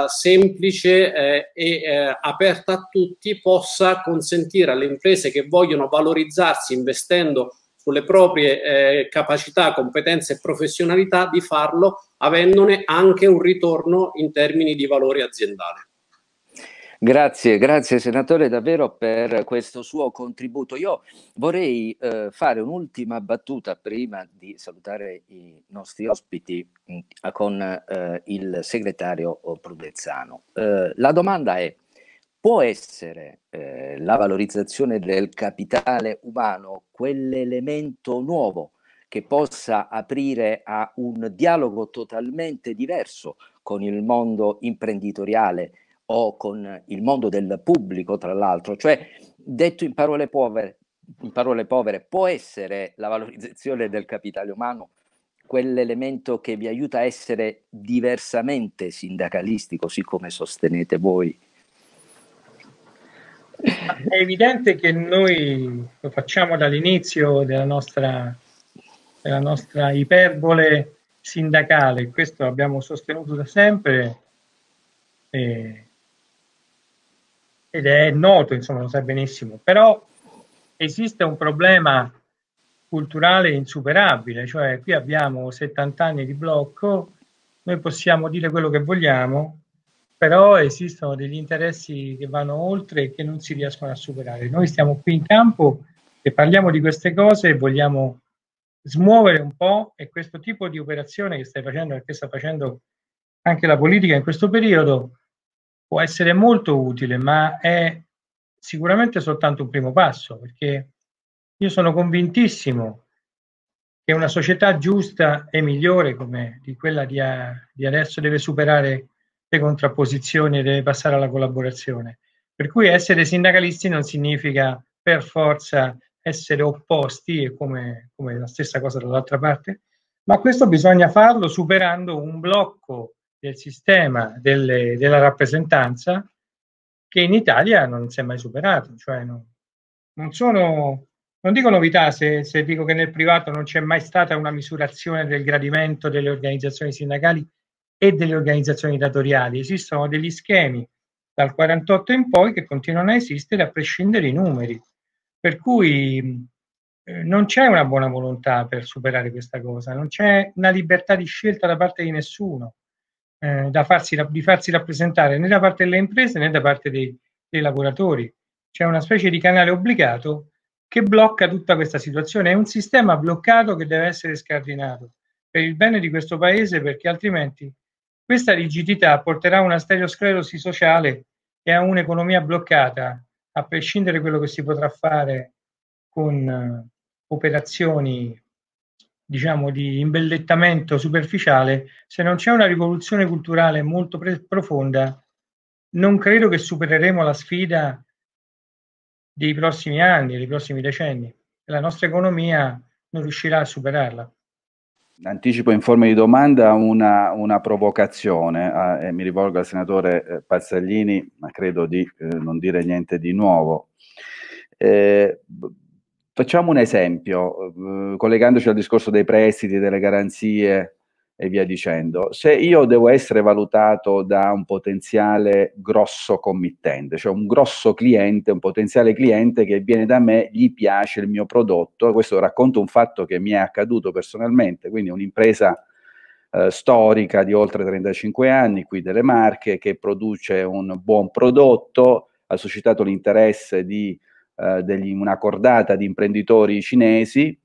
eh, semplice eh, e eh, aperta a tutti possa consentire alle imprese che vogliono valorizzarsi investendo sulle proprie eh, capacità, competenze e professionalità di farlo avendone anche un ritorno in termini di valore aziendale. Grazie, grazie senatore davvero per questo suo contributo. Io vorrei eh, fare un'ultima battuta prima di salutare i nostri ospiti mh, mm, con eh, il segretario Prudezzano. Eh, la domanda è, può essere eh, la valorizzazione del capitale umano quell'elemento nuovo che possa aprire a un dialogo totalmente diverso con il mondo imprenditoriale o con il mondo del pubblico, tra l'altro. Cioè, detto in parole povere, in parole povere può essere la valorizzazione del capitale umano quell'elemento che vi aiuta a essere diversamente sindacalisti, così come sostenete voi è evidente che noi lo facciamo dall'inizio della nostra, della nostra iperbole sindacale, questo abbiamo sostenuto da sempre eh, ed è noto, insomma, lo sai benissimo, però esiste un problema culturale insuperabile, cioè qui abbiamo 70 anni di blocco, noi possiamo dire quello che vogliamo, però esistono degli interessi che vanno oltre e che non si riescono a superare. Noi stiamo qui in campo e parliamo di queste cose e vogliamo smuovere un po' e questo tipo di operazione che stai facendo e che sta facendo anche la politica in questo periodo può essere molto utile, ma è sicuramente soltanto un primo passo, perché io sono convintissimo che una società giusta e migliore come di quella di, a, di adesso deve superare le contrapposizioni, deve passare alla collaborazione. Per cui essere sindacalisti non significa per forza essere opposti, come, come la stessa cosa dall'altra parte, ma questo bisogna farlo superando un blocco del sistema delle, della rappresentanza che in Italia non si è mai superato. Cioè non, non, sono, non dico novità se, se dico che nel privato non c'è mai stata una misurazione del gradimento delle organizzazioni sindacali e delle organizzazioni datoriali. Esistono degli schemi dal 48 in poi che continuano a esistere a prescindere i numeri. Per cui eh, non c'è una buona volontà per superare questa cosa, non c'è una libertà di scelta da parte di nessuno eh, da farsi, di farsi rappresentare né da parte delle imprese né da parte dei, dei lavoratori. C'è una specie di canale obbligato che blocca tutta questa situazione. È un sistema bloccato che deve essere scardinato per il bene di questo paese perché altrimenti questa rigidità porterà a una stereosclerosi sociale e a un'economia bloccata, a prescindere da quello che si potrà fare con eh, operazioni diciamo di imbellettamento superficiale, se non c'è una rivoluzione culturale molto pre- profonda, non credo che supereremo la sfida dei prossimi anni, dei prossimi decenni. La nostra economia non riuscirà a superarla. Anticipo in forma di domanda una, una provocazione, a, eh, e mi rivolgo al senatore eh, Pazzaglini, ma credo di eh, non dire niente di nuovo. Eh, facciamo un esempio, eh, collegandoci al discorso dei prestiti, delle garanzie, e via dicendo. Se io devo essere valutato da un potenziale grosso committente, cioè un grosso cliente, un potenziale cliente che viene da me, gli piace il mio prodotto, questo racconto un fatto che mi è accaduto personalmente, quindi un'impresa eh, storica di oltre 35 anni qui delle Marche che produce un buon prodotto, ha suscitato l'interesse di eh, degli, una cordata di imprenditori cinesi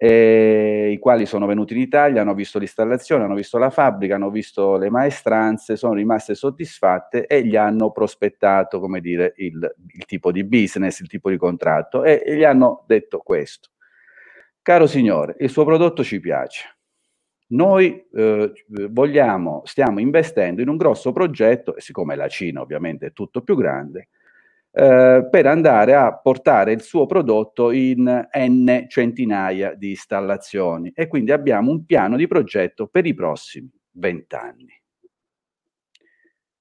eh, i quali sono venuti in Italia, hanno visto l'installazione, hanno visto la fabbrica, hanno visto le maestranze, sono rimaste soddisfatte e gli hanno prospettato, come dire, il, il tipo di business, il tipo di contratto e, e gli hanno detto questo. Caro signore, il suo prodotto ci piace. Noi eh, vogliamo, stiamo investendo in un grosso progetto, e siccome la Cina ovviamente è tutto più grande, eh, per andare a portare il suo prodotto in n centinaia di installazioni e quindi abbiamo un piano di progetto per i prossimi vent'anni.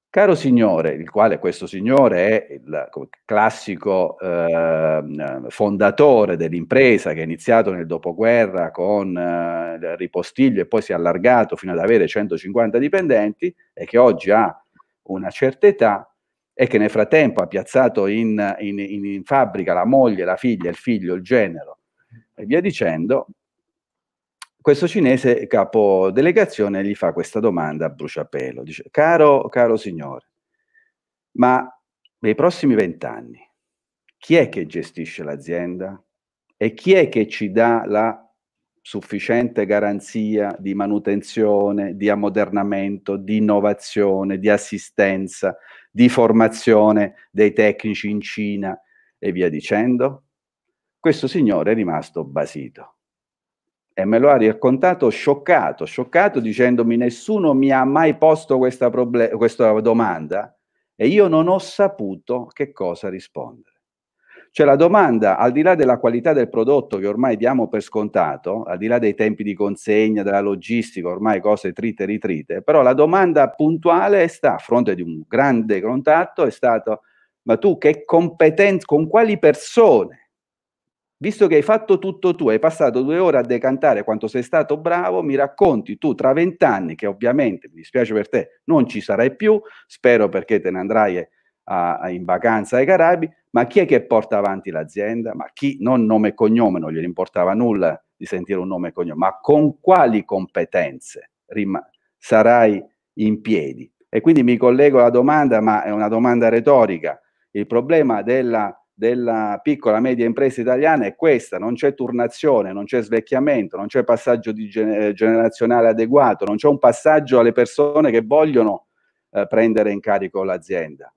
Caro signore, il quale questo signore è il classico eh, fondatore dell'impresa che è iniziato nel dopoguerra con eh, ripostiglio e poi si è allargato fino ad avere 150 dipendenti e che oggi ha una certa età, e che nel frattempo ha piazzato in, in, in fabbrica la moglie, la figlia, il figlio, il genero e via dicendo, questo cinese capo delegazione gli fa questa domanda a bruciapelo, dice caro, caro signore, ma nei prossimi vent'anni chi è che gestisce l'azienda e chi è che ci dà la sufficiente garanzia di manutenzione, di ammodernamento, di innovazione, di assistenza, di formazione dei tecnici in Cina e via dicendo? Questo signore è rimasto basito e me lo ha raccontato scioccato, scioccato dicendomi nessuno mi ha mai posto questa, questa domanda e io non ho saputo che cosa rispondere. Cioè la domanda, al di là della qualità del prodotto che ormai diamo per scontato, al di là dei tempi di consegna, della logistica, ormai cose trite e ritrite, però la domanda puntuale sta a fronte di un grande contatto, è stato ma tu che competenza, con quali persone? Visto che hai fatto tutto tu, hai passato due ore a decantare quanto sei stato bravo, mi racconti tu tra vent'anni, che ovviamente mi dispiace per te, non ci sarai più, spero perché te ne andrai a, a in vacanza ai Caraibi, ma chi è che porta avanti l'azienda? Ma chi non nome e cognome, non gli importava nulla di sentire un nome e cognome, ma con quali competenze rim- sarai in piedi? E quindi mi collego alla domanda, ma è una domanda retorica. Il problema della, della piccola e media impresa italiana è questa, non c'è turnazione, non c'è svecchiamento, non c'è passaggio gener- eh, generazionale adeguato, non c'è un passaggio alle persone che vogliono eh, prendere in carico l'azienda.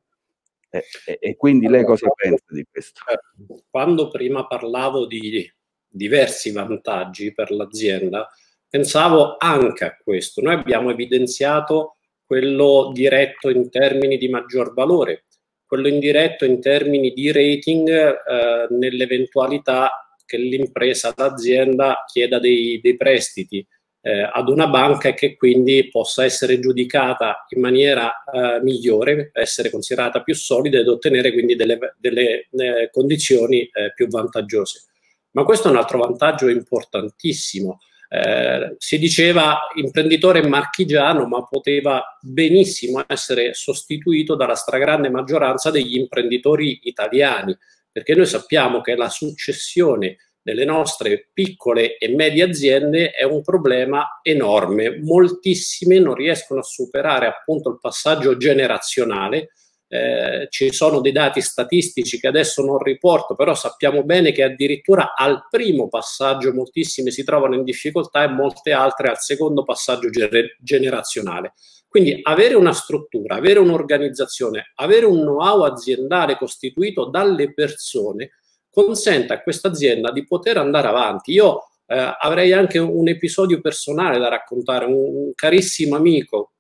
E, e, quindi lei cosa pensa di questo? Eh, quando prima parlavo di diversi vantaggi per l'azienda, pensavo anche a questo. Noi abbiamo evidenziato quello diretto in termini di maggior valore, quello indiretto in termini di rating eh, nell'eventualità che l'impresa, l'azienda chieda dei, dei prestiti eh, ad una banca e che quindi possa essere giudicata in maniera eh, migliore, essere considerata più solida ed ottenere quindi delle, delle eh, condizioni eh, più vantaggiose. Ma questo è un altro vantaggio importantissimo. Eh, si diceva imprenditore marchigiano, ma poteva benissimo essere sostituito dalla stragrande maggioranza degli imprenditori italiani, perché noi sappiamo che la successione nelle nostre piccole e medie aziende è un problema enorme. Moltissime non riescono a superare appunto il passaggio generazionale. Eh, ci sono dei dati statistici che adesso non riporto, però sappiamo bene che addirittura al primo passaggio moltissime si trovano in difficoltà e molte altre al secondo passaggio gener- generazionale. Quindi avere una struttura, avere un'organizzazione, avere un know-how aziendale costituito dalle persone consente a questa azienda di poter andare avanti. Io eh, avrei anche un episodio personale da raccontare, un, un carissimo amico,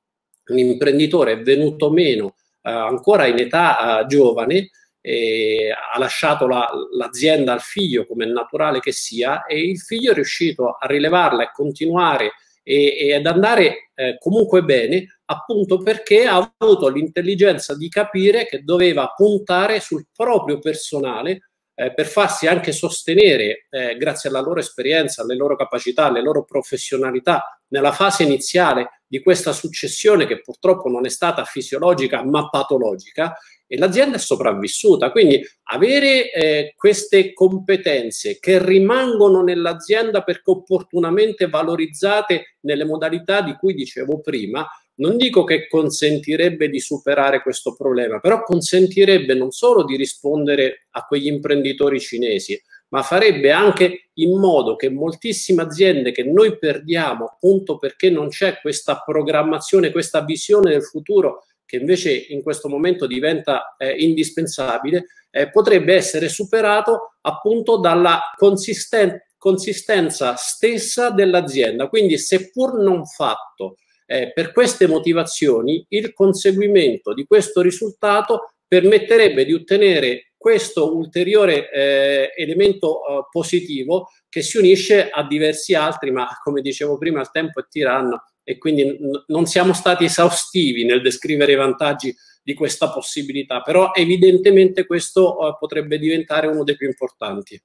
un imprenditore è venuto meno eh, ancora in età eh, giovane, ha lasciato la, l'azienda al figlio come è naturale che sia e il figlio è riuscito a rilevarla e continuare e, e ad andare eh, comunque bene appunto perché ha avuto l'intelligenza di capire che doveva puntare sul proprio personale eh, per farsi anche sostenere, eh, grazie alla loro esperienza, alle loro capacità, alle loro professionalità, nella fase iniziale di questa successione che purtroppo non è stata fisiologica ma patologica e l'azienda è sopravvissuta. Quindi avere eh, queste competenze che rimangono nell'azienda perché opportunamente valorizzate nelle modalità di cui dicevo prima non dico che consentirebbe di superare questo problema, però consentirebbe non solo di rispondere a quegli imprenditori cinesi, ma farebbe anche in modo che moltissime aziende che noi perdiamo appunto perché non c'è questa programmazione, questa visione del futuro che invece in questo momento diventa eh, indispensabile, eh, potrebbe essere superato appunto dalla consisten- consistenza stessa dell'azienda. Quindi seppur non fatto eh, per queste motivazioni il conseguimento di questo risultato permetterebbe di ottenere questo ulteriore eh, elemento eh, positivo che si unisce a diversi altri, ma come dicevo prima il tempo è tiranno e quindi n- non siamo stati esaustivi nel descrivere i vantaggi di questa possibilità, però evidentemente questo eh, potrebbe diventare uno dei più importanti.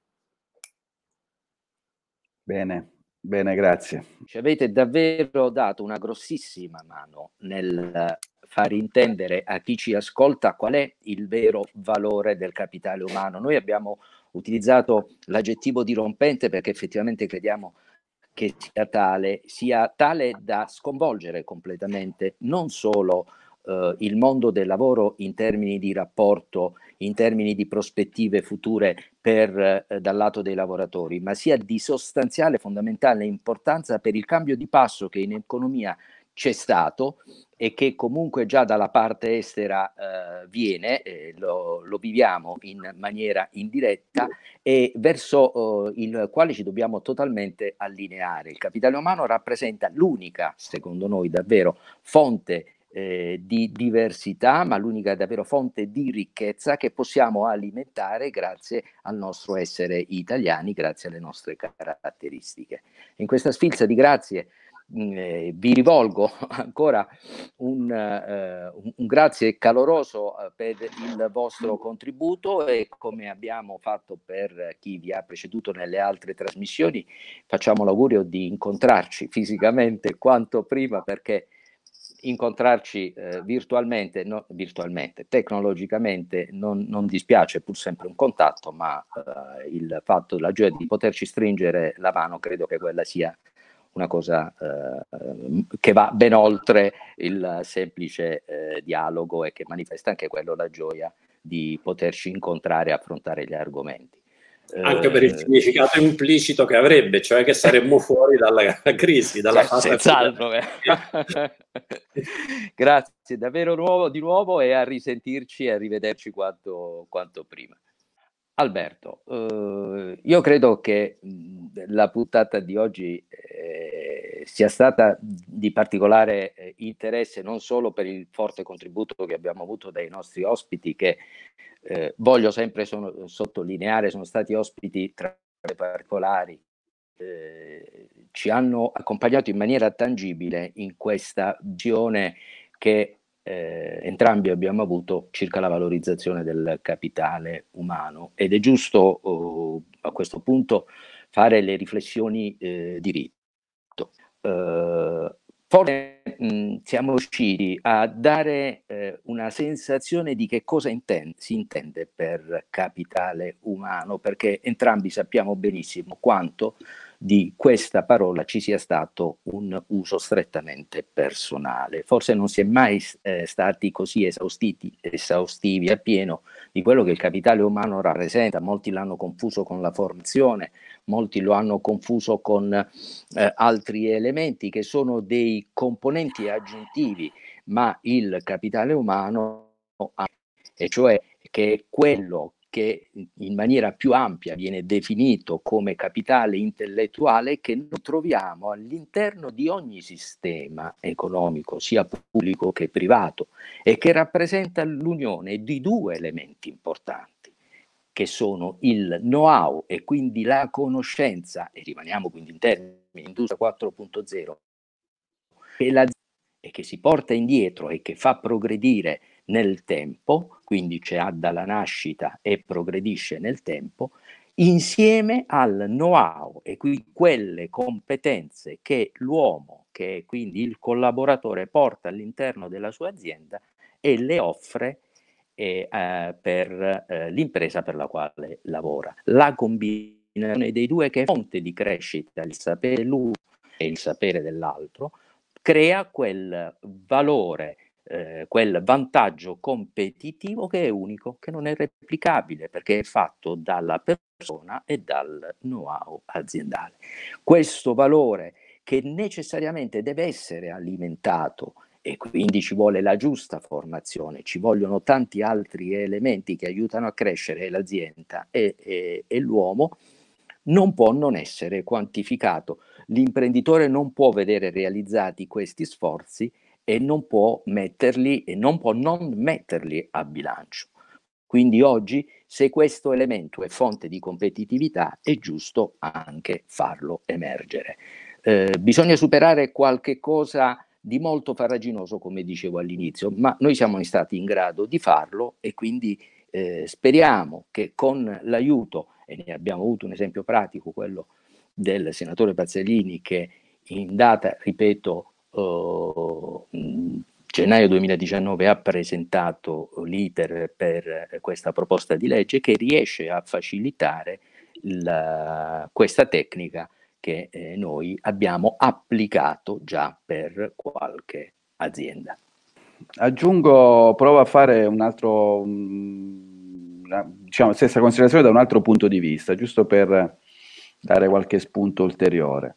Bene, Bene, grazie. Ci avete davvero dato una grossissima mano nel far intendere a chi ci ascolta qual è il vero valore del capitale umano. Noi abbiamo utilizzato l'aggettivo dirompente perché effettivamente crediamo che sia tale, sia tale da sconvolgere completamente non solo eh, eh, il mondo del lavoro in termini di rapporto, in termini di prospettive future per, eh, dal lato dei lavoratori, ma sia di sostanziale, fondamentale importanza per il cambio di passo che in economia c'è stato e che comunque già dalla parte estera eh, viene, eh, lo, lo, viviamo in maniera indiretta e verso eh, il quale ci dobbiamo totalmente allineare. Il capitale umano rappresenta l'unica, secondo noi davvero, fonte eh, di diversità, ma l'unica davvero fonte di ricchezza che possiamo alimentare grazie al nostro essere italiani, grazie alle nostre caratteristiche. In questa sfilza di grazie mm, eh, vi rivolgo ancora un, eh, un, grazie caloroso eh, per il vostro contributo e come abbiamo fatto per chi vi ha preceduto nelle altre trasmissioni, facciamo l'augurio di incontrarci fisicamente quanto prima perché incontrarci eh, esatto. virtualmente, no, virtualmente, tecnologicamente non, non, dispiace, pur sempre un contatto, ma eh, il fatto, la gioia di poterci stringere la mano, credo che quella sia una cosa eh, che va ben oltre il semplice eh, dialogo e che manifesta anche quello la gioia di poterci incontrare e affrontare gli argomenti. Anche per il eh, significato implicito che avrebbe, cioè che saremmo fuori dalla crisi, dalla fase. Senz'altro. Grazie, davvero nuovo, di nuovo e a risentirci e a rivederci quanto, quanto prima. Alberto, eh, io credo che la puntata di oggi eh, sia stata di particolare eh, interesse non solo per il forte contributo che abbiamo avuto dai nostri ospiti, che eh, voglio sempre sono, sottolineare, sono stati ospiti tra le particolari, eh, ci hanno accompagnato in maniera tangibile in questa visione che eh, entrambi abbiamo avuto circa la valorizzazione del capitale umano ed è giusto oh, a questo punto fare le riflessioni eh, di rito eh, forse mh, siamo riusciti a dare eh, una sensazione di che cosa intende, si intende per capitale umano, perché entrambi sappiamo benissimo quanto di questa parola ci sia stato un uso strettamente personale. Forse non si è mai eh, stati così esaustivi a pieno di quello che il capitale umano rappresenta. Molti l'hanno confuso con la formazione, molti lo hanno confuso con eh, altri elementi che sono dei componenti aggiuntivi, ma il capitale umano ha, e cioè che è quello che in maniera più ampia viene definito come capitale intellettuale che noi troviamo all'interno di ogni sistema economico, sia pubblico che privato, e che rappresenta l'unione di due elementi importanti che sono il know-how e quindi la conoscenza, e rimaniamo quindi in termini industria 4.0, che la e che si porta indietro e che fa progredire nel tempo, quindi c'è dalla nascita e progredisce nel tempo, insieme al know-how e quindi quelle competenze che l'uomo, che è quindi il collaboratore, porta all'interno della sua azienda e le offre e eh, per eh, l'impresa per la quale lavora. La combinazione dei due che è fonte di crescita, il sapere dell'uno e il sapere dell'altro, crea quel valore, eh, quel vantaggio competitivo che è unico, che non è replicabile, perché è fatto dalla persona e dal know-how aziendale. Questo valore che necessariamente deve essere alimentato e quindi ci vuole la giusta formazione, ci vogliono tanti altri elementi che aiutano a crescere l'azienda e, e, e l'uomo non può non essere quantificato. L'imprenditore non può vedere realizzati questi sforzi e non può metterli e non può non metterli a bilancio. Quindi oggi, se questo elemento è fonte di competitività, è giusto anche farlo emergere. Eh, bisogna superare qualche cosa di molto farraginoso, come dicevo all'inizio, ma noi siamo stati in grado di farlo e quindi eh, speriamo che con l'aiuto, e ne abbiamo avuto un esempio pratico, quello del senatore Pazzellini, che in data, ripeto, eh, gennaio 2019 ha presentato l'iter per questa proposta di legge che riesce a facilitare la, questa tecnica che eh, noi abbiamo applicato già per qualche azienda. Aggiungo, provo a fare un altro, una, diciamo, stessa considerazione da un altro punto di vista, giusto per dare qualche spunto ulteriore.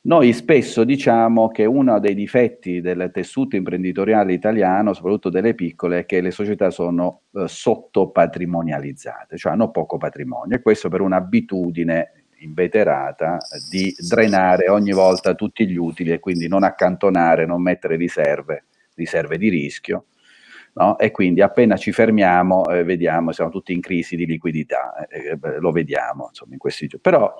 Noi spesso diciamo che uno dei difetti del tessuto imprenditoriale italiano, soprattutto delle piccole, è che le società sono eh, sottopatrimonializzate, cioè hanno poco patrimonio e questo per un'abitudine inveterata eh, di drenare ogni volta tutti gli utili e quindi non accantonare, non mettere riserve, riserve di rischio. No? E quindi appena ci fermiamo, eh, vediamo, siamo tutti in crisi di liquidità, eh, eh, lo vediamo insomma, in questi giorni. Però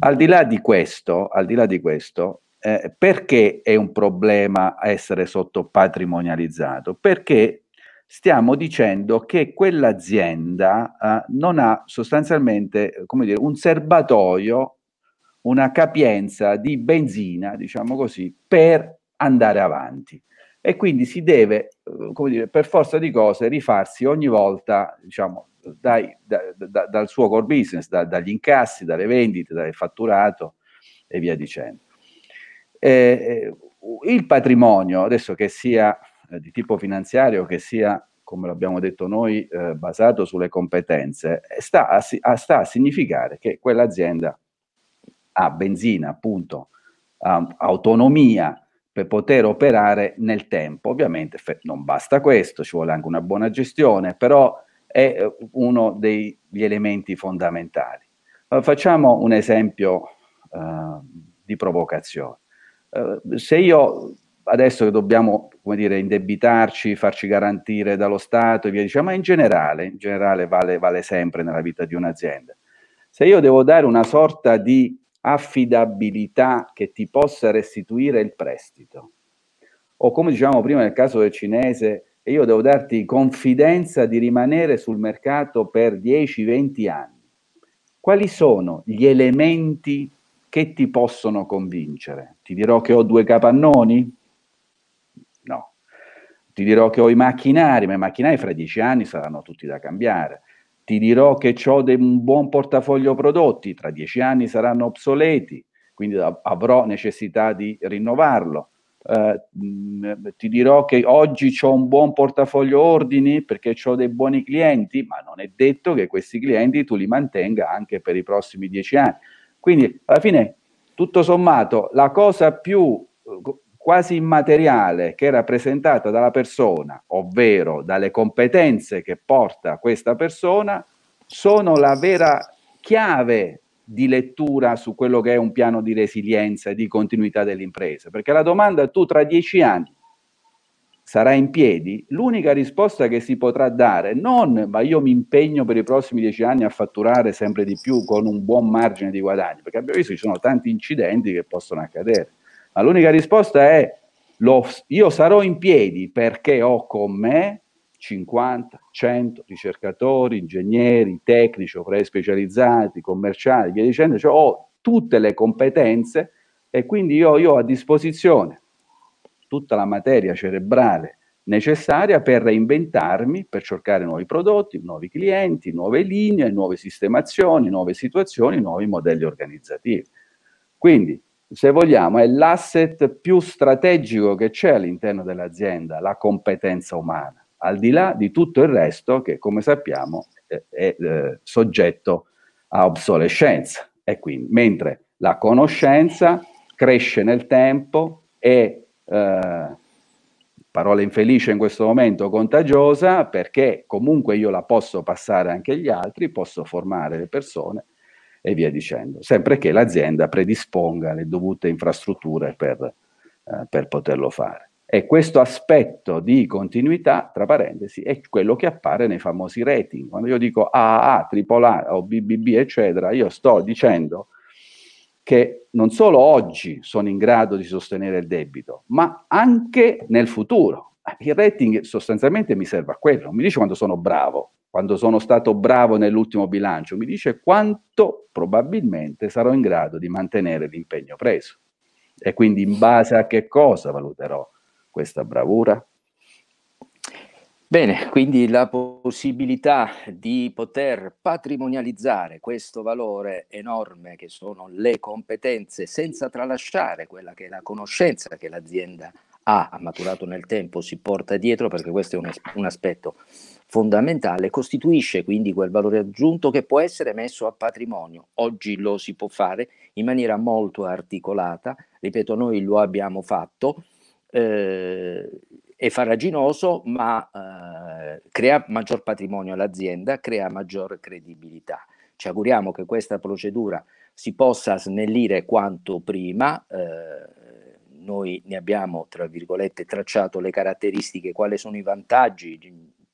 al di là di questo, al di là di questo eh, perché è un problema essere sottopatrimonializzato? Perché stiamo dicendo che quell'azienda eh, non ha sostanzialmente eh, dire, un serbatoio, una capienza di benzina, diciamo così, per andare avanti. E quindi si deve, eh, dire, per forza di cose, rifarsi ogni volta, diciamo, dai, da, da, dal suo core business, da, dagli incassi, dalle vendite, dal fatturato e via dicendo. Eh, eh il patrimonio, adesso che sia eh, di tipo finanziario che sia, come l'abbiamo detto noi, eh, basato sulle competenze, sta a, a, sta a, significare che quell'azienda ha benzina, appunto, ha autonomia per poter operare nel tempo. Ovviamente non basta questo, ci vuole anche una buona gestione, però è eh, uno degli elementi fondamentali. Uh, facciamo un esempio uh, di provocazione. Uh, se io adesso che dobbiamo come dire, indebitarci, farci garantire dallo Stato e via dicendo, ma in generale, in generale vale, vale sempre nella vita di un'azienda. Se io devo dare una sorta di affidabilità che ti possa restituire il prestito, o come dicevamo prima nel caso del cinese, e io devo darti confidenza di rimanere sul mercato per 10-20 anni, quali sono gli elementi che ti possono convincere? Ti dirò che ho due capannoni, ti dirò che ho i macchinari, ma i macchinari fra dieci anni saranno tutti da cambiare. Ti dirò che ho un buon portafoglio prodotti, tra dieci anni saranno obsoleti, quindi avrò necessità di rinnovarlo. Eh, mm, ti dirò che oggi ho un buon portafoglio ordini perché ho dei buoni clienti, ma non è detto che questi clienti tu li mantenga anche per i prossimi dieci anni. Quindi alla fine, tutto sommato, la cosa più eh, quasi immateriale che è rappresentata dalla persona, ovvero dalle competenze che porta questa persona, sono la vera chiave di lettura su quello che è un piano di resilienza e di continuità dell'impresa. Perché la domanda è tu tra dieci anni sarai in piedi, l'unica risposta che si potrà dare non ma io mi impegno per i prossimi dieci anni a fatturare sempre di più con un buon margine di guadagno, perché abbiamo visto che ci sono tanti incidenti che possono accadere. Ma l'unica risposta è lo, io sarò in piedi perché ho con me 50, 100 ricercatori, ingegneri, tecnici, operai specializzati, commerciali, via dicendo, cioè ho tutte le competenze e quindi io, io ho a disposizione tutta la materia cerebrale necessaria per reinventarmi, per cercare nuovi prodotti, nuovi clienti, nuove linee, nuove sistemazioni, nuove situazioni, nuovi modelli organizzativi. Quindi se vogliamo, è l'asset più strategico che c'è all'interno dell'azienda, la competenza umana, al di là di tutto il resto che, come sappiamo, è, è, è eh, soggetto a obsolescenza. E quindi, mentre la conoscenza cresce nel tempo e, eh, parola infelice in questo momento, contagiosa, perché comunque io la posso passare anche agli altri, posso formare le persone e via dicendo, sempre che l'azienda predisponga le dovute infrastrutture per, eh, per poterlo fare. E questo aspetto di continuità, tra parentesi, è quello che appare nei famosi rating. Quando io dico AAA, AAA o BBB, eccetera, io sto dicendo che non solo oggi sono in grado di sostenere il debito, ma anche nel futuro. Ah, il rating sostanzialmente mi serve a quello, mi dice quando sono bravo, quando sono stato bravo nell'ultimo bilancio, mi dice quanto probabilmente sarò in grado di mantenere l'impegno preso. E quindi in base a che cosa valuterò questa bravura? Bene, quindi la possibilità di poter patrimonializzare questo valore enorme che sono le competenze senza tralasciare quella che è la conoscenza che l'azienda ha ha maturato nel tempo, si porta dietro, perché questo è un, un aspetto fondamentale, costituisce quindi quel valore aggiunto che può essere messo a patrimonio. Oggi lo si può fare in maniera molto articolata, ripeto, noi lo abbiamo fatto. Eh, è farraginoso, ma eh, crea maggior patrimonio all'azienda, crea maggior credibilità. Ci auguriamo che questa procedura si possa snellire quanto prima. Eh, noi ne abbiamo, tra virgolette, tracciato le caratteristiche, quali sono i vantaggi,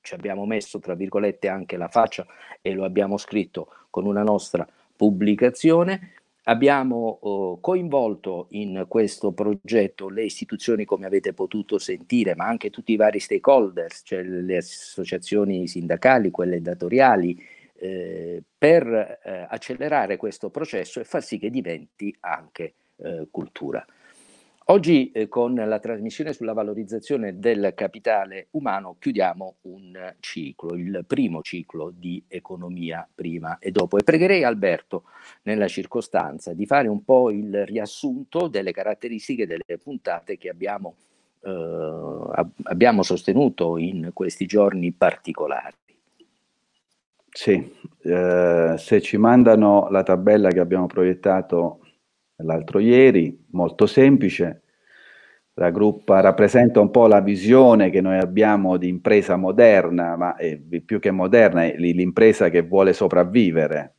ci abbiamo messo, tra virgolette, anche la faccia e lo abbiamo scritto con una nostra pubblicazione. Abbiamo eh, coinvolto in questo progetto le istituzioni, come avete potuto sentire, ma anche tutti i vari stakeholders, cioè le associazioni sindacali, quelle datoriali, eh, per eh, accelerare questo processo e far sì che diventi anche eh, cultura. Oggi eh, con la trasmissione sulla valorizzazione del capitale umano chiudiamo un ciclo, il primo ciclo di economia prima e dopo. E pregherei Alberto, nella circostanza, di fare un po' il riassunto delle caratteristiche delle puntate che abbiamo, eh, abbiamo sostenuto in questi giorni particolari. Sì, eh, se ci mandano la tabella che abbiamo proiettato l'altro ieri, molto semplice. La gruppa rappresenta un po' la visione che noi abbiamo di impresa moderna, ma è, più che moderna è l'impresa che vuole sopravvivere.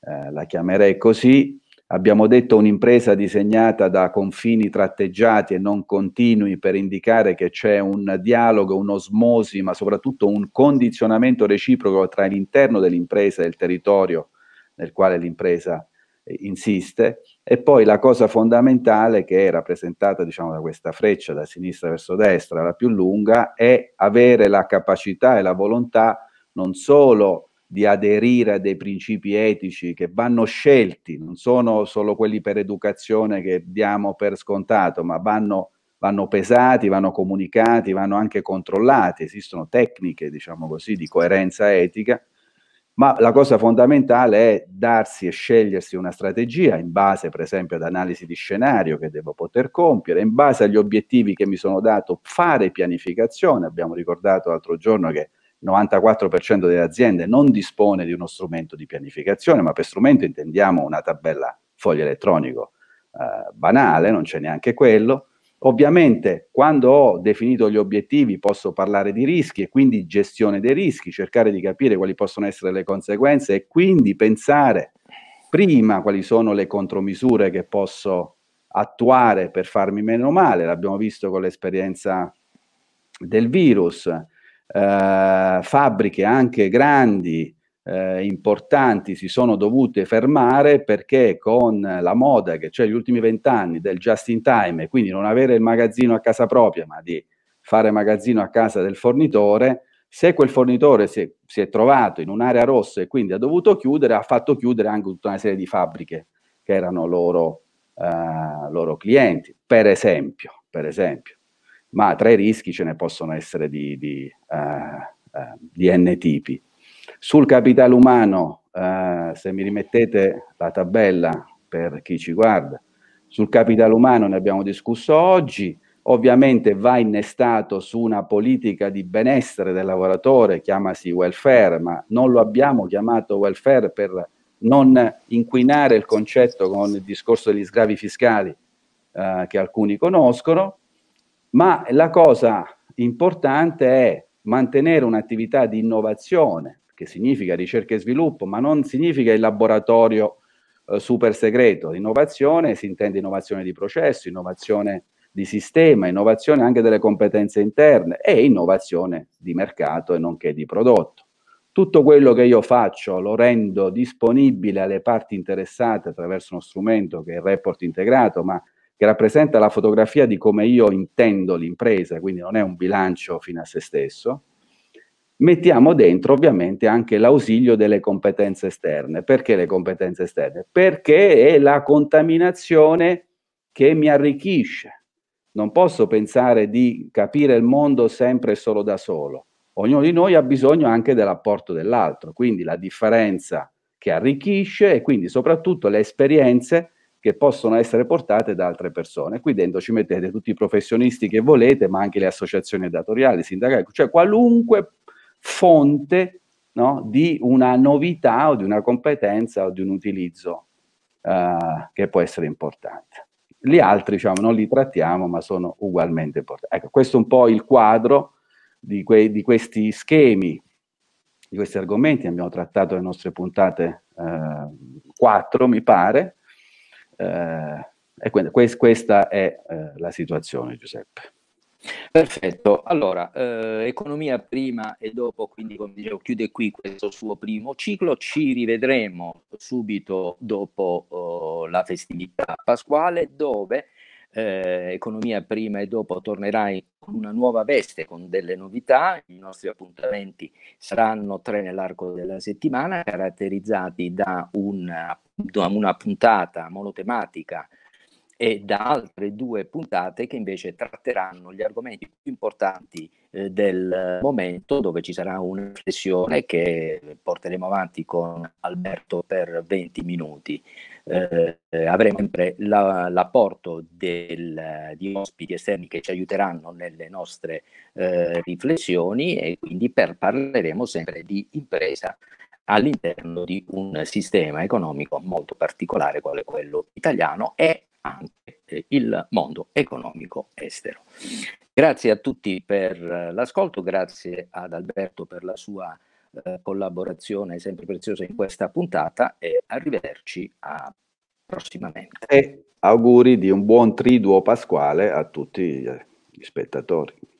Eh, la chiamerei così. Abbiamo detto un'impresa disegnata da confini tratteggiati e non continui per indicare che c'è un dialogo, un'osmosi, ma soprattutto un condizionamento reciproco tra l'interno dell'impresa e il territorio nel quale l'impresa eh, insiste e poi la cosa fondamentale che è rappresentata diciamo, da questa freccia da sinistra verso destra, la più lunga, è avere la capacità e la volontà non solo di aderire a dei principi etici che vanno scelti, non sono solo quelli per educazione che diamo per scontato, ma vanno, vanno pesati, vanno comunicati, vanno anche controllati, esistono tecniche, diciamo così, di coerenza etica, ma la cosa fondamentale è darsi e scegliersi una strategia in base, per esempio, ad analisi di scenario che devo poter compiere, in base agli obiettivi che mi sono dato, fare pianificazione. Abbiamo ricordato l'altro giorno che il 94% delle aziende non dispone di uno strumento di pianificazione, ma per strumento intendiamo una tabella foglio elettronico eh, banale, non c'è neanche quello Ovviamente quando ho definito gli obiettivi posso parlare di rischi e quindi gestione dei rischi, cercare di capire quali possono essere le conseguenze e quindi pensare prima quali sono le contromisure che posso attuare per farmi meno male, l'abbiamo visto con l'esperienza del virus, eh, fabbriche anche grandi eh, importanti si sono dovute fermare perché con la moda che c'è cioè, negli ultimi vent'anni del just in time, e quindi non avere il magazzino a casa propria, ma di fare magazzino a casa del fornitore, se quel fornitore si è, si è trovato in un'area rossa e quindi ha dovuto chiudere, ha fatto chiudere anche tutta una serie di fabbriche che erano loro, eh, loro clienti, per esempio, per esempio. Ma tra i rischi ce ne possono essere di, di, eh, eh di N tipi. Sul capitale umano, eh, se mi rimettete la tabella per chi ci guarda, sul capitale umano ne abbiamo discusso oggi, ovviamente va innestato su una politica di benessere del lavoratore, chiamasi welfare, ma non lo abbiamo chiamato welfare per non inquinare il concetto con il discorso degli sgravi fiscali eh, che alcuni conoscono, ma la cosa importante è mantenere un'attività di innovazione che significa ricerca e sviluppo, ma non significa il laboratorio eh, super segreto. Innovazione si intende innovazione di processo, innovazione di sistema, innovazione anche delle competenze interne e innovazione di mercato e nonché di prodotto. Tutto quello che io faccio lo rendo disponibile alle parti interessate attraverso uno strumento che è il report integrato, ma che rappresenta la fotografia di come io intendo l'impresa, quindi non è un bilancio fino a se stesso mettiamo dentro ovviamente anche l'ausilio delle competenze esterne. Perché le competenze esterne? Perché è la contaminazione che mi arricchisce. Non posso pensare di capire il mondo sempre e solo da solo. Ognuno di noi ha bisogno anche dell'apporto dell'altro, quindi la differenza che arricchisce e quindi soprattutto le esperienze che possono essere portate da altre persone. Qui dentro ci mettete tutti i professionisti che volete, ma anche le associazioni datoriali, sindacali, cioè qualunque fonte no, di una novità o di una competenza o di un utilizzo eh, che può essere importante. Gli altri diciamo, non li trattiamo, ma sono ugualmente importanti. Ecco, questo è un po' il quadro di, que- di questi schemi, di questi argomenti. Abbiamo trattato le nostre puntate eh, 4, mi pare. Eh, e quindi questa è eh, la situazione, Giuseppe. Perfetto, allora eh, economia prima e dopo, quindi come dicevo chiude qui questo suo primo ciclo, ci rivedremo subito dopo eh, la festività pasquale dove eh, economia prima e dopo tornerai con una nuova veste, con delle novità, i nostri appuntamenti saranno tre nell'arco della settimana caratterizzati da una, da una puntata monotematica e da altre due puntate che invece tratteranno gli argomenti più importanti eh, del momento dove ci sarà una riflessione che porteremo avanti con Alberto per 20 minuti. Eh, avremo sempre la, l'apporto del, di ospiti esterni che ci aiuteranno nelle nostre eh, riflessioni e quindi per, parleremo sempre di impresa all'interno di un sistema economico molto particolare quale quello italiano e anche eh, il mondo economico estero. Grazie a tutti per eh, l'ascolto, grazie ad Alberto per la sua eh, collaborazione sempre preziosa in questa puntata e arrivederci a prossimamente. E auguri di un buon triduo pasquale a tutti gli spettatori.